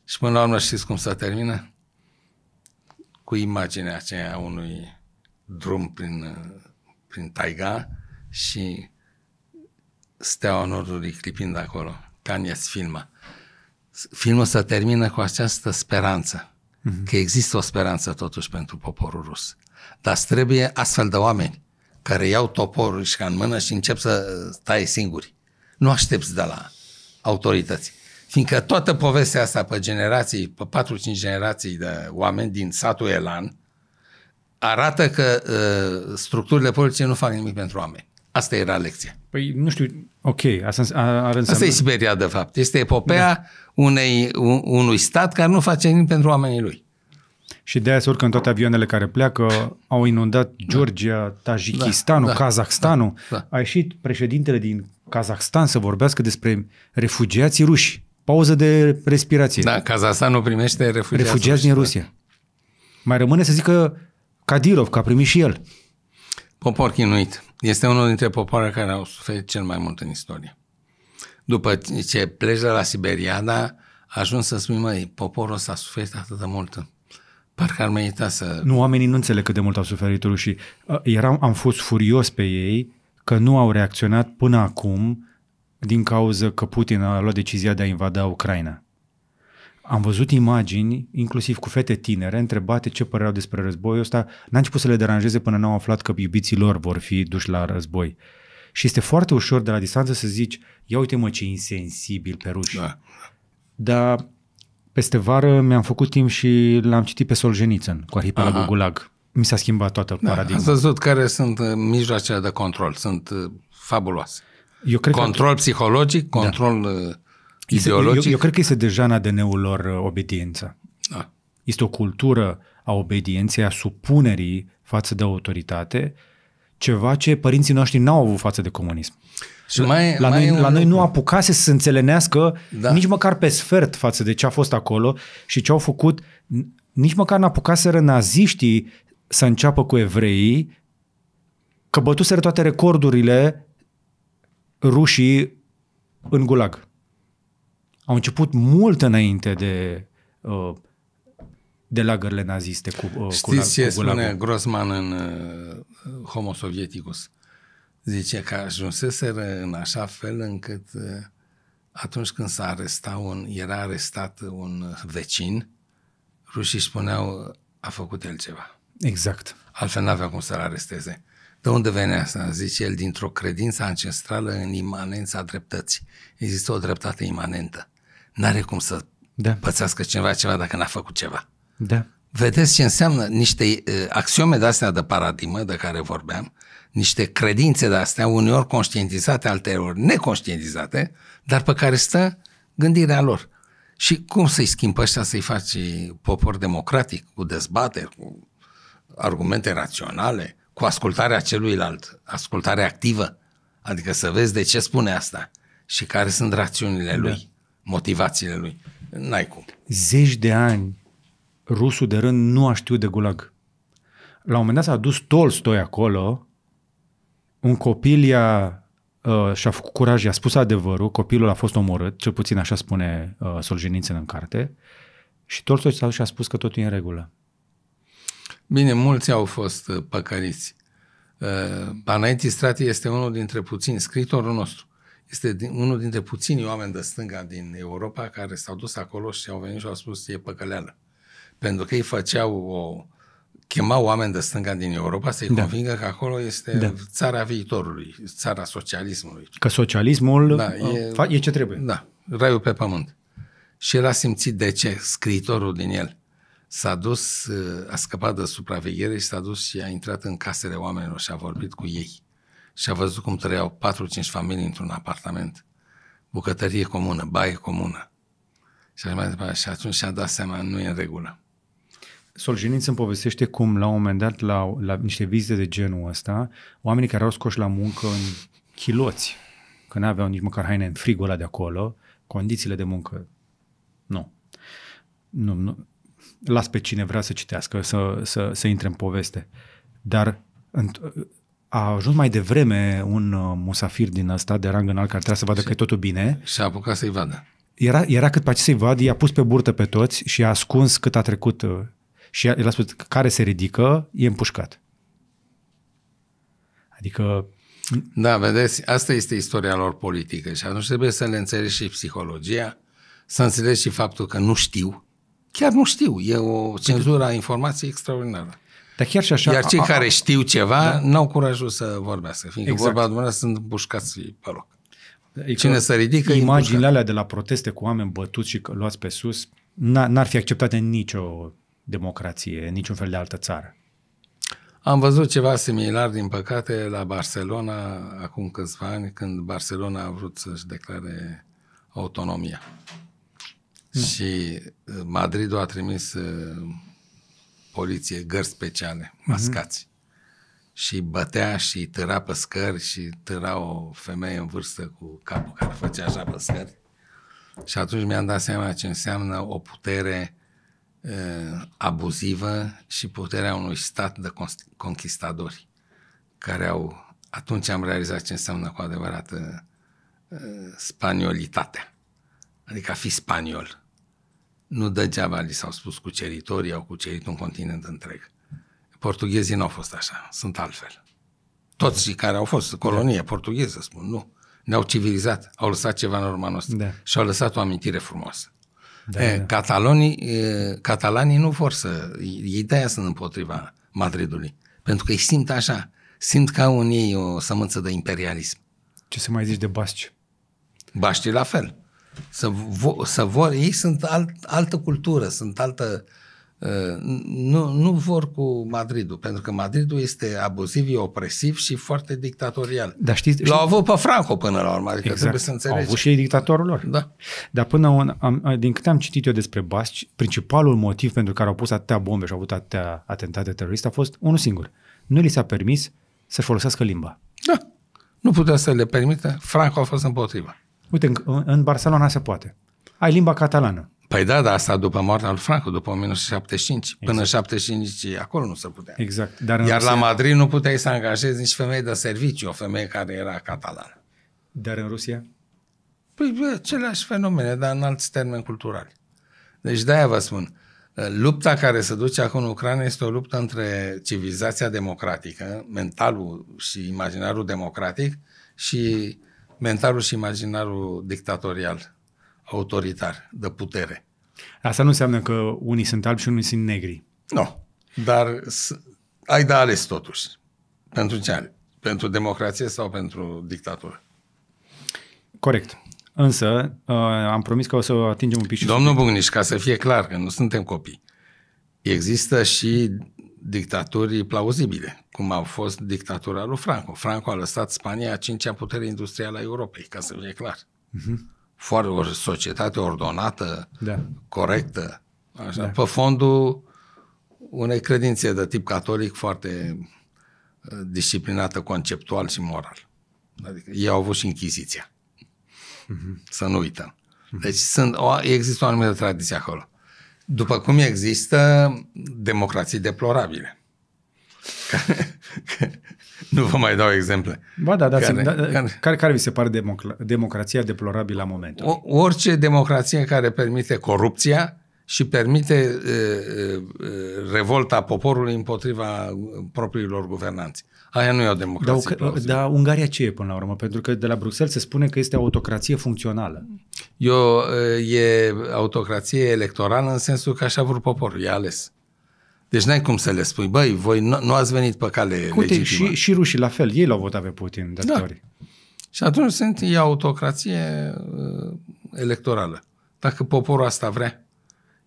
Și până la urmă știți cum să termină? cu imaginea aceea unui drum prin, prin taiga și steaua nordului clipind acolo. Cania's filmă, Filmul se termină cu această speranță, mm-hmm. că există o speranță totuși pentru poporul rus. Dar trebuie astfel de oameni care iau toporul și ca în mână și încep să taie singuri. Nu aștepți de la autorități. Fiindcă toată povestea asta pe generații, pe 4-5 generații de oameni din satul Elan, arată că uh, structurile poliției nu fac nimic pentru oameni. Asta era lecția. Păi, nu știu, ok, asta ar înseamnă... Asta e Siberia, de fapt. Este epopea da. unei, un, unui stat care nu face nimic pentru oamenii lui. Și de aia se urcă în toate avioanele care pleacă, au inundat da. Georgia, da. Tajikistanul, da. da Kazakhstanul. Da. Da. A ieșit președintele din Kazakhstan să vorbească despre refugiații ruși pauză de respirație. Da, nu primește refugiați. Refugiați din Rusia. Da. Mai rămâne să zică Kadirov, că a primit și el. Popor chinuit. Este unul dintre popoare care au suferit cel mai mult în istorie. După ce pleci de la Siberiada, ajuns să spui, măi, poporul s a suferit atât de mult. Parcă ar merita să... Nu, oamenii nu înțeleg cât de mult au suferit rușii. Eram, am fost furios pe ei că nu au reacționat până acum din cauza că Putin a luat decizia de a invada Ucraina. Am văzut imagini, inclusiv cu fete tinere, întrebate ce păreau au despre războiul ăsta. N-a început să le deranjeze până n-au aflat că iubiții lor vor fi duși la război. Și este foarte ușor de la distanță să zici, ia uite mă ce insensibil pe ruși. Da. Dar peste vară mi-am făcut timp și l-am citit pe Solzhenitsyn cu Arhipelagul Gulag. Mi s-a schimbat toată da, paradigma. Am văzut care sunt uh, mijloacele de control, sunt uh, fabuloase. Eu cred control că... psihologic, da. control da. ideologic. Eu, eu cred că este deja în ADN-ul lor uh, obediență. Da. Este o cultură a obedienței, a supunerii față de autoritate, ceva ce părinții noștri n-au avut față de comunism. Și mai, la, mai noi, la noi nu apucase să se înțelenească da. nici măcar pe sfert față de ce a fost acolo și ce au făcut, nici măcar n-apucaseră naziștii să înceapă cu evreii, că bătuseră toate recordurile rușii în gulag. Au început mult înainte de, uh, de lagările naziste cu, uh, cu Știți ce cu gulagul. spune Grossman în uh, Homo Sovieticus? Zice că ajunseseră în așa fel încât atunci când s-a arestat un, era arestat un vecin, rușii spuneau a făcut el ceva. Exact. Altfel n-avea cum să-l aresteze. De unde vine asta? Zice el, dintr-o credință ancestrală în imanența dreptății. Există o dreptate imanentă. N-are cum să da. pățească cineva ceva dacă n-a făcut ceva. Da. Vedeți ce înseamnă niște uh, axiome de astea de paradigmă de care vorbeam, niște credințe de astea, uneori conștientizate, alteori neconștientizate, dar pe care stă gândirea lor. Și cum să-i schimbă ăștia să-i faci popor democratic, cu dezbateri, cu argumente raționale, cu ascultarea celuilalt, ascultare activă, adică să vezi de ce spune asta și care sunt rațiunile da. lui, da. motivațiile lui. N-ai cum. Zeci de ani rusul de rând nu a știut de gulag. La un moment dat s-a dus Tolstoi acolo, un copil i-a, uh, și-a făcut curaj, i-a spus adevărul, copilul a fost omorât, cel puțin așa spune uh, Solzhenitsyn în carte, și Tolstoi s-a dus și a spus că totul e în regulă. Bine, mulți au fost uh, păcăriți. Panaiti uh, Strati este unul dintre puțini, scritorul nostru, este unul dintre puținii oameni de stânga din Europa care s-au dus acolo și au venit și au spus e păcăleală. Pentru că ei făceau o, chemau oameni de stânga din Europa să-i da. convingă că acolo este da. țara viitorului, țara socialismului. Că socialismul da, uh, e, e ce trebuie. Da, raiul pe pământ. Și el a simțit de ce scritorul din el s-a dus, uh, a scăpat de supraveghere și s-a dus și a intrat în casele oamenilor și a vorbit cu ei. Și a văzut cum trăiau 4-5 familii într-un apartament. Bucătărie comună, baie comună. Și, așa mai departe. și atunci și-a dat seama, nu e în regulă. Solzhenitsyn îmi povestește cum la un moment dat, la, la niște vizite de genul ăsta, oamenii care au scoși la muncă în chiloți, că nu aveau nici măcar haine în frigul ăla de acolo, condițiile de muncă, nu. Nu, nu las pe cine vrea să citească, să, să, să intre în poveste. Dar a ajuns mai devreme un uh, musafir din ăsta de rang înalt care trebuia să vadă că e totul bine. Și a apucat să-i vadă. Era, era cât pe să-i vadă, i-a pus pe burtă pe toți și a ascuns cât a trecut uh, și el a spus care se ridică, e împușcat. Adică... Da, vedeți, asta este istoria lor politică și atunci trebuie să le înțelegi și psihologia, să înțelegi și faptul că nu știu, Chiar nu știu. E o cenzură a informației extraordinară. Dar chiar și așa... Iar cei a, a, care știu ceva da? n-au curajul să vorbească, fiindcă exact. vorba dumneavoastră sunt bușcați pe loc. Adică Cine exact. se ridică... Imaginile alea de la proteste cu oameni bătuți și luați pe sus n-ar fi acceptate în nicio democrație, în niciun fel de altă țară. Am văzut ceva similar, din păcate, la Barcelona acum câțiva ani, când Barcelona a vrut să-și declare autonomia. Mm. Și uh, Madridul a trimis uh, poliție gări speciale, mhm. mascați. Și bătea și târa pe scări și târa o femeie în vârstă cu capul care făcea așa pe scări. Și atunci mi-am dat seama ce înseamnă o putere uh, abuzivă și puterea unui stat de conquistadori care au... Atunci am realizat ce înseamnă cu adevărat uh, uh spaniolitatea. Adică a fi spaniol nu degeaba li s-au spus cuceritorii, au cucerit un continent întreg. Portughezii nu au fost așa, sunt altfel. Toți cei care au fost, colonie da. portugheză, spun, nu. Ne-au civilizat, au lăsat ceva în urma noastră da. și au lăsat o amintire frumoasă. Da, e, da. Catalonii, e, catalanii nu vor să, ei de sunt împotriva Madridului, pentru că îi simt așa, simt ca în ei o sămânță de imperialism. Ce să mai zici de basci? Baștii la fel. Să, vo- să vor, ei sunt alt, altă cultură, sunt altă... Uh, nu, nu vor cu Madridul, pentru că Madridul este abuziv, e opresiv și foarte dictatorial. Dar știți, L-au avut pe Franco până la urmă, adică exact. trebuie să înțelegi. Au avut și ei dictatorul lor. Da. Dar până un, am, din câte am citit eu despre basci, principalul motiv pentru care au pus atâtea bombe și au avut atâtea atentate teroriste a fost unul singur. Nu li s-a permis să folosească limba. Da. Nu putea să le permită. Franco a fost împotriva. Uite, în, în Barcelona se poate. Ai limba catalană. Păi da, dar asta după moartea lui Franco, după 1975. Exact. Până în 75 exact. acolo nu se putea. Exact. Dar Iar Rusia... la Madrid nu puteai să angajezi nici femei de serviciu, o femeie care era catalană. Dar în Rusia? Păi, bă, aceleași fenomene, dar în alți termeni culturali. Deci de-aia vă spun, uh, lupta care se duce acum în Ucraina este o luptă între civilizația democratică, mentalul și imaginarul democratic și mm mentalul și imaginarul dictatorial, autoritar, de putere. Asta nu înseamnă că unii sunt albi și unii sunt negri. Nu, dar ai de ales totuși. Pentru ce ani? Pentru democrație sau pentru dictatură? Corect. Însă, uh, am promis că o să atingem un pic și... Domnul Bugniș, ca să fie clar că nu suntem copii, există și Dictaturi plauzibile, cum au fost dictatura lui Franco. Franco a lăsat Spania a cincea putere industrială a Europei, ca să fie clar. Uh-huh. Mhm. Foarte o societate ordonată, da. corectă, așa, da. pe fondul unei credințe de tip catolic foarte uh, disciplinată conceptual și moral. Adică ei au avut și închiziția. Uh-huh. Mhm. Să nu uităm. Mhm. Deci sunt, o, există o anumită tradiție acolo. După cum există democrații deplorabile. nu vă mai dau exemple. Ba da, da, care, da, care, care, care vi se pare democ- democrația deplorabilă la momentul? Orice democrație care permite corupția și permite revolta poporului împotriva propriilor guvernanți. Aia nu e o democrație. Dar, dar Ungaria ce e până la urmă? Pentru că de la Bruxelles se spune că este autocrație funcțională. Eu, e autocrație electorală în sensul că așa vor poporul, e ales. Deci n-ai cum să le spui, băi, voi nu, nu ați venit pe cale Uite, legitimă. Și, și rușii la fel, ei l-au votat pe Putin, da. datorii. Da. Și atunci sunt, e autocrație electorală. Dacă poporul asta vrea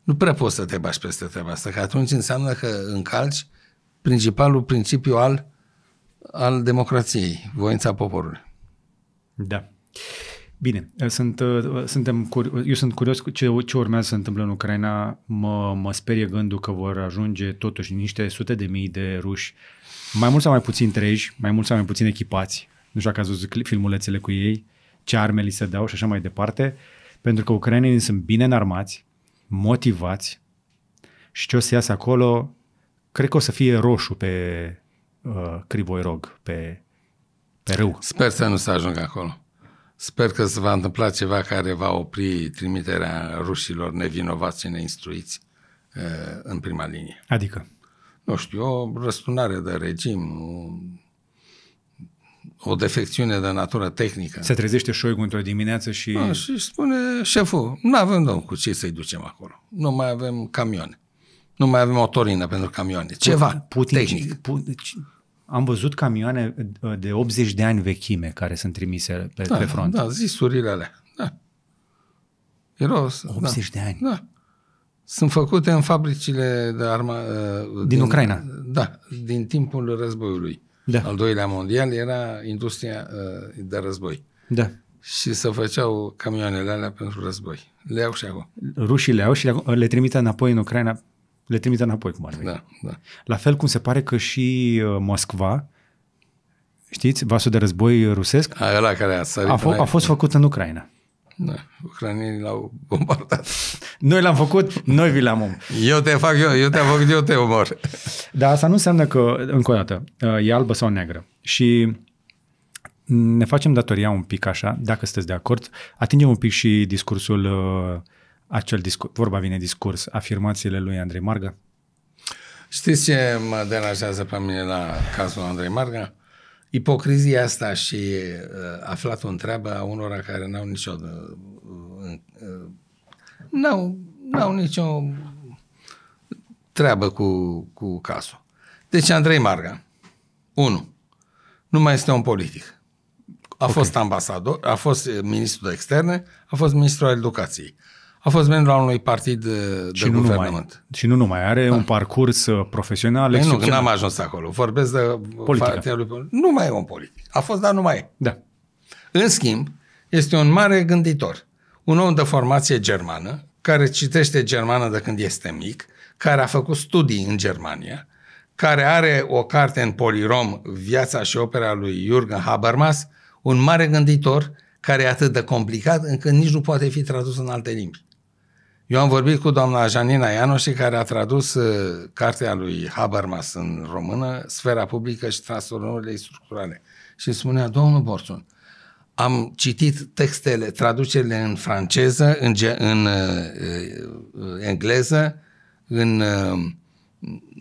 nu prea poți să te bași peste treaba asta, că atunci înseamnă că încalci principalul principiu al, al democrației, voința poporului. Da. Bine, sunt, suntem eu sunt curios ce, ce urmează să întâmple în Ucraina. Mă, mă sperie gândul că vor ajunge totuși niște sute de mii de ruși, mai mult sau mai puțin treji, mai mult sau mai puțin echipați. Nu știu dacă ați văzut filmulețele cu ei, ce arme li se dau și așa mai departe, pentru că ucrainenii sunt bine înarmați, motivați și ce o să iasă acolo, cred că o să fie roșu pe uh, rog, pe, pe râu. Sper să nu se ajungă acolo. Sper că se va întâmpla ceva care va opri trimiterea rușilor nevinovați și neinstruiți uh, în prima linie. Adică? Nu știu, o răsturnare de regim, o defecțiune de natură tehnică. Se trezește Șoigu într-o dimineață și... A, și spune șeful, nu avem domn cu ce să-i ducem acolo. Nu mai avem camioane. Nu mai avem motorină pentru camioane. Ceva Putin, tehnic. Putin, am văzut camioane ă, de 80 de ani vechime care sunt trimise pe, da, pe front. Da, zisurile alea. Da. Erau, 80 da, de ani. Da. da. Sunt făcute în fabricile de armă... Din, din Ucraina. Da, din timpul războiului. Da. Al doilea mondial era industria uh, de război. Da. Și să făceau camioanele alea pentru război. Le au și acum. Rușii le au și le, le trimite înapoi în Ucraina. Le trimite înapoi, cum ar Da, da. La fel cum se pare că și uh, Moscova, știți, vasul de război rusesc, a, ăla care a, a, f- a fost făcut în Ucraina. Da, ucranienii l-au bombardat. Noi l-am făcut, noi vi l-am om. Eu te fac eu, eu te-am făcut, eu te omor. Dar asta nu înseamnă că, încă o dată, e albă sau neagră. Și ne facem datoria un pic așa, dacă sunteți de acord, atingem un pic și discursul, uh, acel discurs, vorba vine discurs, afirmațiile lui Andrei Marga. Știți ce mă deranjează pe mine la cazul Andrei Marga? ipocrizia asta și uh, aflat-o întreabă treabă a unora care n-au nicio... Uh, uh, n-au, n-au nicio treabă cu, cu casul. Deci Andrei Marga, 1. Nu mai este un politic. A okay. fost ambasador, a fost uh, ministru de externe, a fost ministru al educației. A fost membru al unui partid de și nu guvernament. Numai, și nu numai, are da. un parcurs uh, profesional Ei, păi Nu, n-am ajuns acolo. Vorbesc de politică. Lui... Nu mai e un politic. A fost, dar nu mai e. Da. În schimb, este un mare gânditor. Un om de formație germană, care citește germană de când este mic, care a făcut studii în Germania, care are o carte în polirom, Viața și opera lui Jürgen Habermas, un mare gânditor care e atât de complicat încât nici nu poate fi tradus în alte limbi. Eu am vorbit cu doamna Janina Ianoși, care a tradus uh, cartea lui Habermas în română, Sfera publică și transformările structurale. Și spunea, domnul Borțun, am citit textele, traducerile în franceză, în, ge- în uh, uh engleză, în, uh,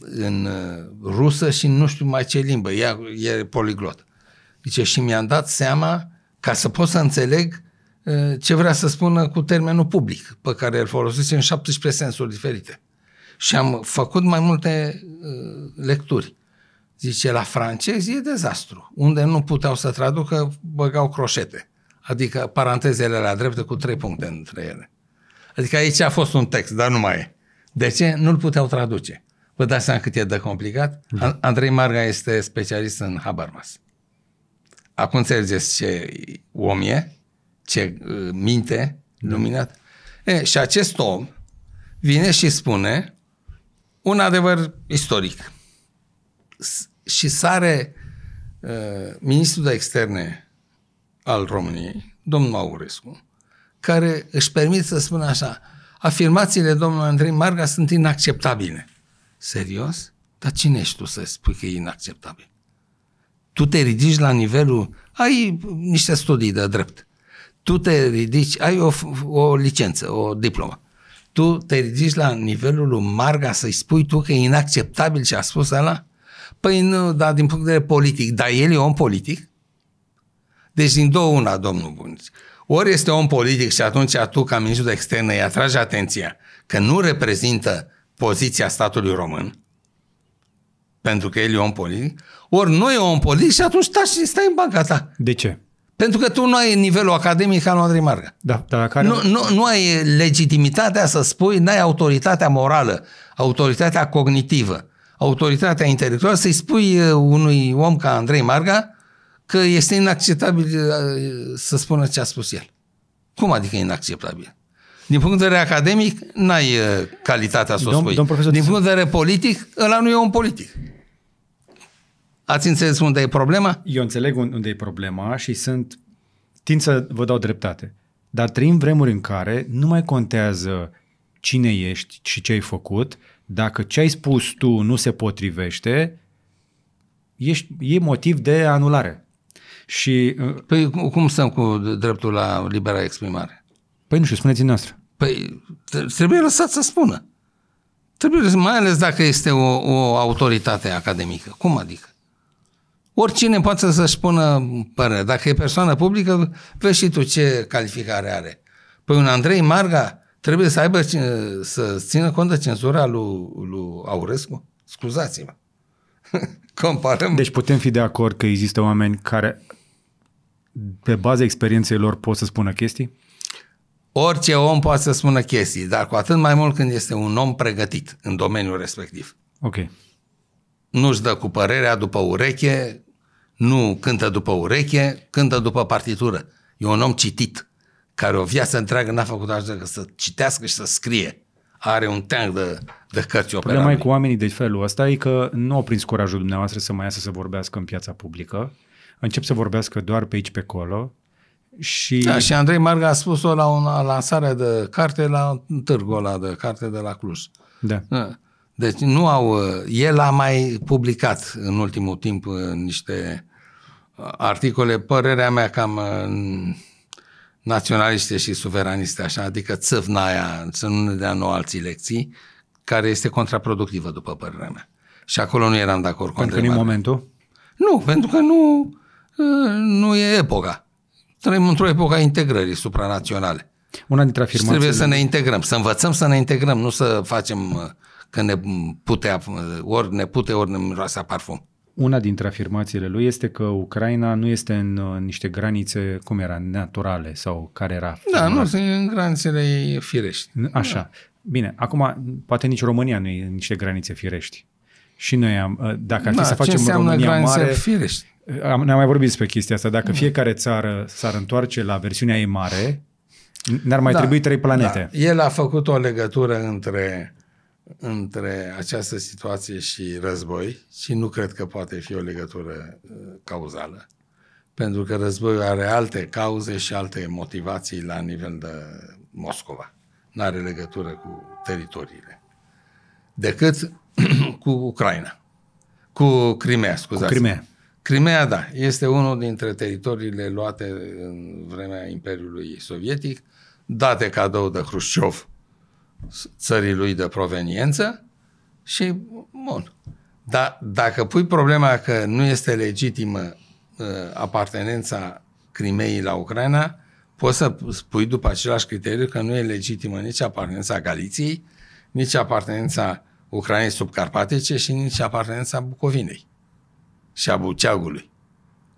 în uh, rusă și nu știu mai ce limbă. Ea e poliglot. Dice, și mi-am dat seama, ca să pot să înțeleg Eh, ce vrea să spună cu termenul public, pe care îl folosesc în 17 sensuri diferite. Și am făcut mai multe eh, lecturi. Zice, la francez e dezastru. Unde nu puteau să traducă, băgau croșete. Adică parantezele la drepte cu trei puncte între ele. Adică aici a fost un text, dar nu mai e. De ce? Nu-l puteau traduce. Vă dați seama cât e de complicat? Da. Andrei Marga este specialist în Habermas. Acum înțelegeți ce om e? ce uh, minte da. luminat. E, și acest om vine și spune un adevăr istoric. Și sare uh, ministrul de externe al României, domnul Maurescu, care își permit să spună așa, afirmațiile domnului Andrei Marga sunt inacceptabile. Serios? Dar cine ești tu să spui că e inacceptabil? Tu te ridici la nivelul... Ai niște studii de drept tu te ridici, ai o, o licență, o diplomă. Tu te ridici la nivelul lui Marga să-i spui tu că e inacceptabil ce a spus ăla? Păi nu, dar din punct de vedere politic. Dar el e om politic? Deci din două una, domnul Bunici. Ori este om politic și atunci tu, ca ministru de externe, îi atrage atenția că nu reprezintă poziția statului român, pentru că el e om politic, ori nu e om politic și atunci stai și stai în banca ta. De ce? Pentru că tu nu ai nivelul academic al Andrei Marga. Da, da, care... nu, nu, nu ai legitimitatea să spui, nu ai autoritatea morală, autoritatea cognitivă, autoritatea intelectuală, să-i spui uh, unui om ca Andrei Marga că este inacceptabil uh, să spună ce a spus el. Cum adică inacceptabil? Din punct de vedere academic, n-ai uh, calitatea să o spui. Domn, domn profesor, Din punct de vedere politic, ăla nu e om politic. Ați înțeles unde e problema? Eu înțeleg unde e problema și sunt, tind să vă dau dreptate. Dar trăim vremuri în care nu mai contează cine ești și ce ai făcut, dacă ce ai spus tu nu se potrivește, ești, e motiv de anulare. Și, uh, păi cum stăm cu dreptul la libera exprimare? Păi nu știu, spuneți noastră. Păi trebuie lăsat să spună. Trebuie, mai ales dacă este o, o autoritate academică. Cum adică? Oricine poate să-și spună părere. Dacă e persoană publică, vezi și tu ce calificare are. Păi un Andrei Marga trebuie să aibă, să țină cont de cenzura lui, lui Aurescu? Scuzați-mă. Comparăm. Deci putem fi de acord că există oameni care pe baza experienței lor pot să spună chestii? Orice om poate să spună chestii, dar cu atât mai mult când este un om pregătit în domeniul respectiv. Ok nu-și dă cu părerea după ureche, nu cântă după ureche, cântă după partitură. E un om citit, care o viață întreagă n-a făcut așa decât să citească și să scrie. Are un teanc de, de cărți operare. Problema e cu oamenii de felul ăsta e că nu au prins curajul dumneavoastră să mai iasă să vorbească în piața publică. Încep să vorbească doar pe aici, pe acolo. Și... Da, și Andrei Marga a spus-o la o lansare de carte la târgul ăla de carte de la Cluj. Da. da. Deci nu au... Uh, el a mai publicat în ultimul timp uh, niște uh, articole, părerea mea cam naționaliste și suveraniste, așa, adică țăvna aia, să nu ne dea nouă alții lecții, care este contraproductivă, după părerea mea. Și acolo nu eram de acord cu Pentru că nu momentul? Nu, pentru că nu, nu e epoca. Trăim într-o epoca integrării supranaționale. Una dintre afirmațiile... Și trebuie să ne integrăm, să învățăm să ne integrăm, nu să facem că ne putea, ori ne pute, ori ne miroase parfum. Una dintre afirmațiile lui este că Ucraina nu este în uh, niște granițe, cum era, naturale sau care era? Da, nu, sunt în granițele firești. Așa. Da. Bine, acum poate nici România nu e în niște granițe firești. Și noi am, uh, dacă ar fi da, să facem România mare... firești? Uh, am, ne-am mai vorbit despre chestia asta. Dacă da. fiecare țară s-ar întoarce la versiunea ei mare, n ar mai da, trebui trei da. planete. Da. El a făcut o legătură între între această situație și război și nu cred că poate fi o legătură uh, cauzală, pentru că războiul are alte cauze și alte motivații la nivel de Moscova. Nu are legătură cu teritoriile, decât cu Ucraina, cu Crimea, scuzați. Cu Crimea. Crimea, da, este unul dintre teritoriile luate în vremea Imperiului Sovietic, date cadou de Hrușciov țării lui de proveniență și bun. Dar dacă pui problema că nu este legitimă uh, apartenența Crimeei la Ucraina, poți să spui după același criteriu că nu e legitimă nici apartenența Galiției, nici apartenența Ucrainei subcarpatice și nici apartenența Bucovinei și a Buceagului.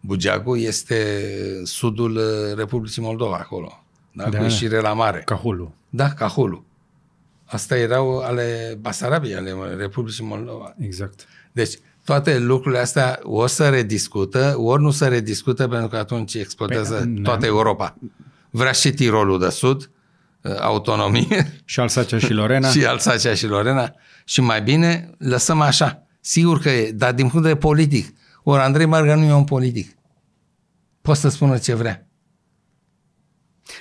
Bugeagul este sudul uh, Republicii Moldova acolo, da? da. cu ieșire la mare. Cahulu. Da, Cahulu. Asta erau ale Basarabiei, ale Republicii Moldova. Exact. Deci, toate lucrurile astea o să rediscută, ori nu se rediscută, pentru că atunci explodează păi, toată Europa. Vrea și Tirolul de Sud, uh, autonomie. Și Alsacea și Lorena. și Alsacea și Lorena. Și mai bine, lăsăm așa. Sigur că e, dar din punct de vedere politic. Ori Andrei Marga nu e un politic. Poți să spună ce vrea.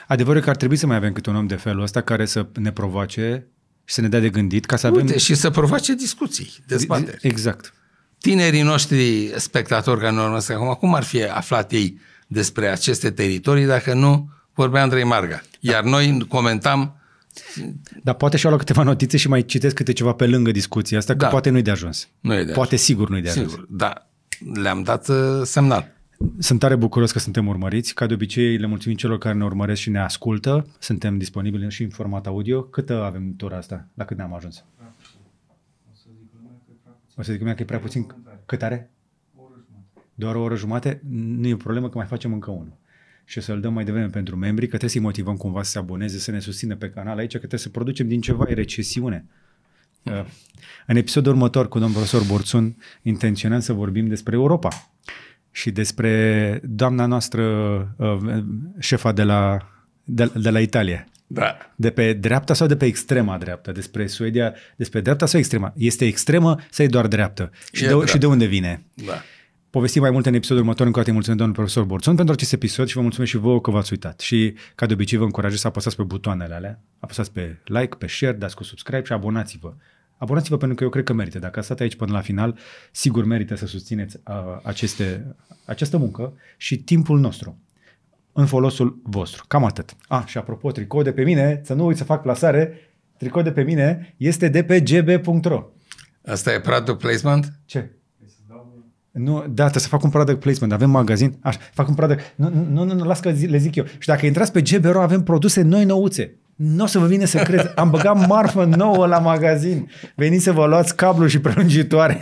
Adevărul că ar trebui să mai avem câte un om de felul ăsta care să ne provoace și să ne dea de gândit ca să Uite, avem... Uite, și să provoace discuții, dezbateri. Exact. Tinerii noștri spectatori care ne urmăresc acum, cum ar fi aflat ei despre aceste teritorii dacă nu vorbea Andrei Marga? Da. Iar da. noi comentam dar poate și-au luat câteva notițe și mai citesc câte ceva pe lângă discuția asta, că da. poate nu-i de ajuns. Nu e de ajuns. Poate sigur nu-i de ajuns. Sigur, da. Le-am dat uh, semnal. Sunt tare bucuros că suntem urmăriți. Ca de obicei, le mulțumim celor care ne urmăresc și ne ascultă. Suntem disponibili și în format audio. Cât avem tura asta? La cât ne-am ajuns? O să zic lumea că e prea puțin. Cât are? Doar o oră jumate? Nu e o problemă că mai facem încă unul. Și o să-l dăm mai devreme pentru membrii, că trebuie să-i motivăm cumva să se aboneze, să ne susțină pe canal aici, că trebuie să producem din ceva, e recesiune. Da. În episodul următor cu domnul profesor Borțun intenționăm să vorbim despre Europa și despre doamna noastră, uh, șefa de la, de, de la Italia. Da. De pe dreapta sau de pe extrema dreapta? Despre Suedia, despre dreapta sau extrema? Este extremă sau e doar dreaptă? Și, e de, dreapta. și de unde vine? Da. Povestim mai multe în episodul următor. Încă o dată mulțumesc domnul profesor Borțon pentru acest episod și vă mulțumesc și vouă că v-ați uitat. Și ca de obicei vă încurajez să apăsați pe butoanele alea, apăsați pe like, pe share, dați cu subscribe și abonați-vă abonați-vă pentru că eu cred că merită. Dacă stat aici până la final, sigur merită să susțineți uh, aceste, această muncă și timpul nostru în folosul vostru. Cam atât. Ah, și apropo, tricou de pe mine, să nu uit să fac plasare, tricou de pe mine este de pe gb.ro. Asta e product placement? Ce? Nu, da, trebuie să fac un product placement, avem magazin, așa, fac un product, nu, nu, nu, nu las că le zic eu. Și dacă intrați pe GBRO, avem produse noi nouțe. Nu o să vă vine să crezi, am băgat marfă nouă la magazin. Veniți să vă luați cablu și prelungitoare.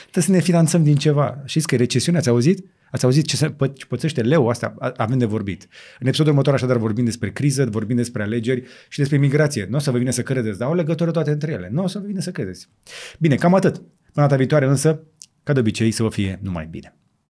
Trebuie să ne finanțăm din ceva. Știți că e recesiune, ați auzit? Ați auzit ce, se, pă, ce pățește leu asta? Avem de vorbit. În episodul următor așadar vorbim despre criză, vorbim despre alegeri și despre migrație. Nu o să vă vine să credeți, dar au legătură toate între ele. Nu o să vă vine să credeți. Bine, cam atât. Până data viitoare însă, ca de obicei, să vă fie numai bine.